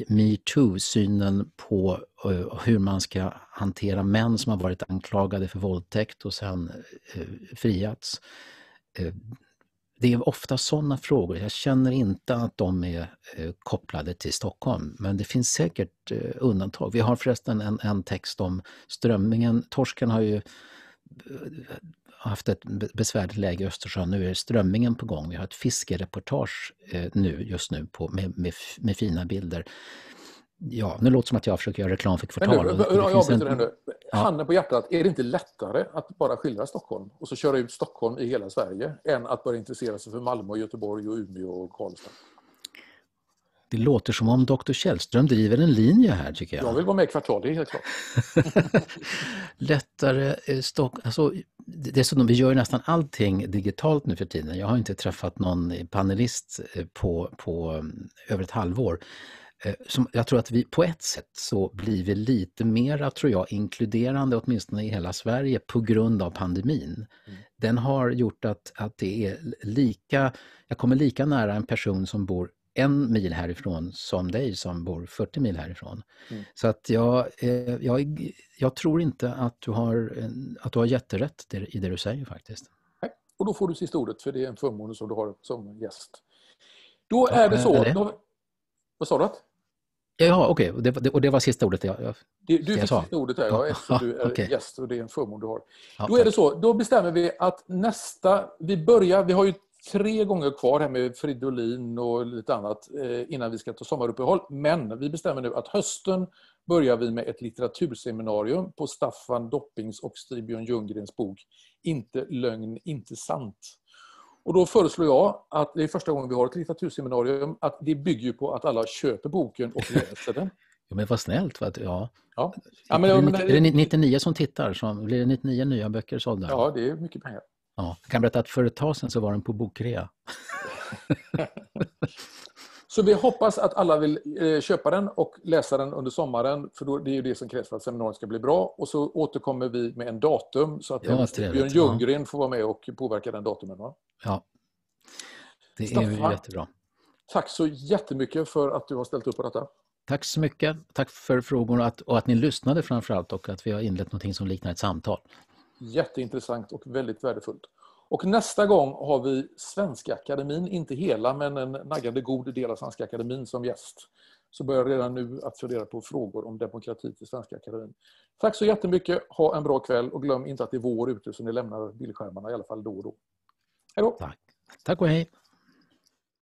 Metoo, me synen på eh, hur man ska hantera män som har varit anklagade för våldtäkt och sen eh, friats. Eh, det är ofta sådana frågor. Jag känner inte att de är eh, kopplade till Stockholm, men det finns säkert eh, undantag. Vi har förresten en, en text om strömmingen. Torsken har ju eh, haft ett besvärligt läge i Östersjön. Nu är strömmingen på gång. Vi har ett fiskereportage nu, just nu på, med, med, med fina bilder. Ja, nu låter det som att jag försöker göra reklam för kvartal. Men nu, jag en... det här nu. Handen på hjärtat, är det inte lättare att bara skildra Stockholm och så köra ut Stockholm i hela Sverige än att börja intressera sig för Malmö, Göteborg, och Umeå och Karlstad? Det låter som om Dr. Källström driver en linje här tycker jag. Jag vill vara med i kvartal, det är helt klart. Lättare eh, Stockholm, alltså, dessutom, vi gör ju nästan allting digitalt nu för tiden. Jag har inte träffat någon panelist eh, på, på mm, över ett halvår. Eh, som jag tror att vi på ett sätt så blir vi lite mera, tror jag, inkluderande, åtminstone i hela Sverige, på grund av pandemin. Mm. Den har gjort att, att det är lika, jag kommer lika nära en person som bor en mil härifrån som dig som bor 40 mil härifrån. Mm. Så att jag, eh, jag, jag tror inte att du har, eh, att du har jätterätt i det du säger faktiskt. Och då får du sista ordet, för det är en förmån som du har som gäst. Då är ja, det så. Är det? Då, vad sa du? Ja, okej. Okay. Och, och, det var sista ordet jag, jag Du, du fick sista ordet där, ja, eftersom du är okay. gäst och det är en förmån du har. Ja, då är det så, då bestämmer vi att nästa... Vi börjar, vi har ju tre gånger kvar här med Fridolin och lite annat eh, innan vi ska ta sommaruppehåll. Men vi bestämmer nu att hösten börjar vi med ett litteraturseminarium på Staffan Doppings och Stig-Björn Ljunggrens bok Inte lögn, inte sant. Och då föreslår jag att det är första gången vi har ett litteraturseminarium, att det bygger ju på att alla köper boken och läser den. Ja, men vad snällt. För att, ja. Ja. ja men, är, det, är, det, 99 som tittar? Som, blir det 99 nya böcker sålda? Ja, det är mycket pengar. Ja. Jag kan berätta att för ett tag sedan så var den på bokrea. Så vi hoppas att alla vill eh, köpa den och läsa den under sommaren. För det är ju det som krävs för att seminariet ska bli bra. Och så återkommer vi med en datum så att ja, Björn Ljunggren ja. får vara med och påverka den datumen. Va? Ja, det Staffan, är jättebra. Tack så jättemycket för att du har ställt upp på detta. Tack så mycket. Tack för frågorna och, och att, ni lyssnade framför allt och att vi har inlett något som liknar ett samtal. Jätteintressant och väldigt värdefullt. Och nästa gång har vi Svenska Akademin, inte hela, men en naggande god del av Svenska Akademin som gäst. Så börja redan nu att fundera på frågor om demokrati till Svenska Akademin. Tack så jättemycket, ha en bra kväll och glöm inte att det är vår ute så ni lämnar bildskärmarna i alla fall då och då. Hej då! Tack, Tack och hej!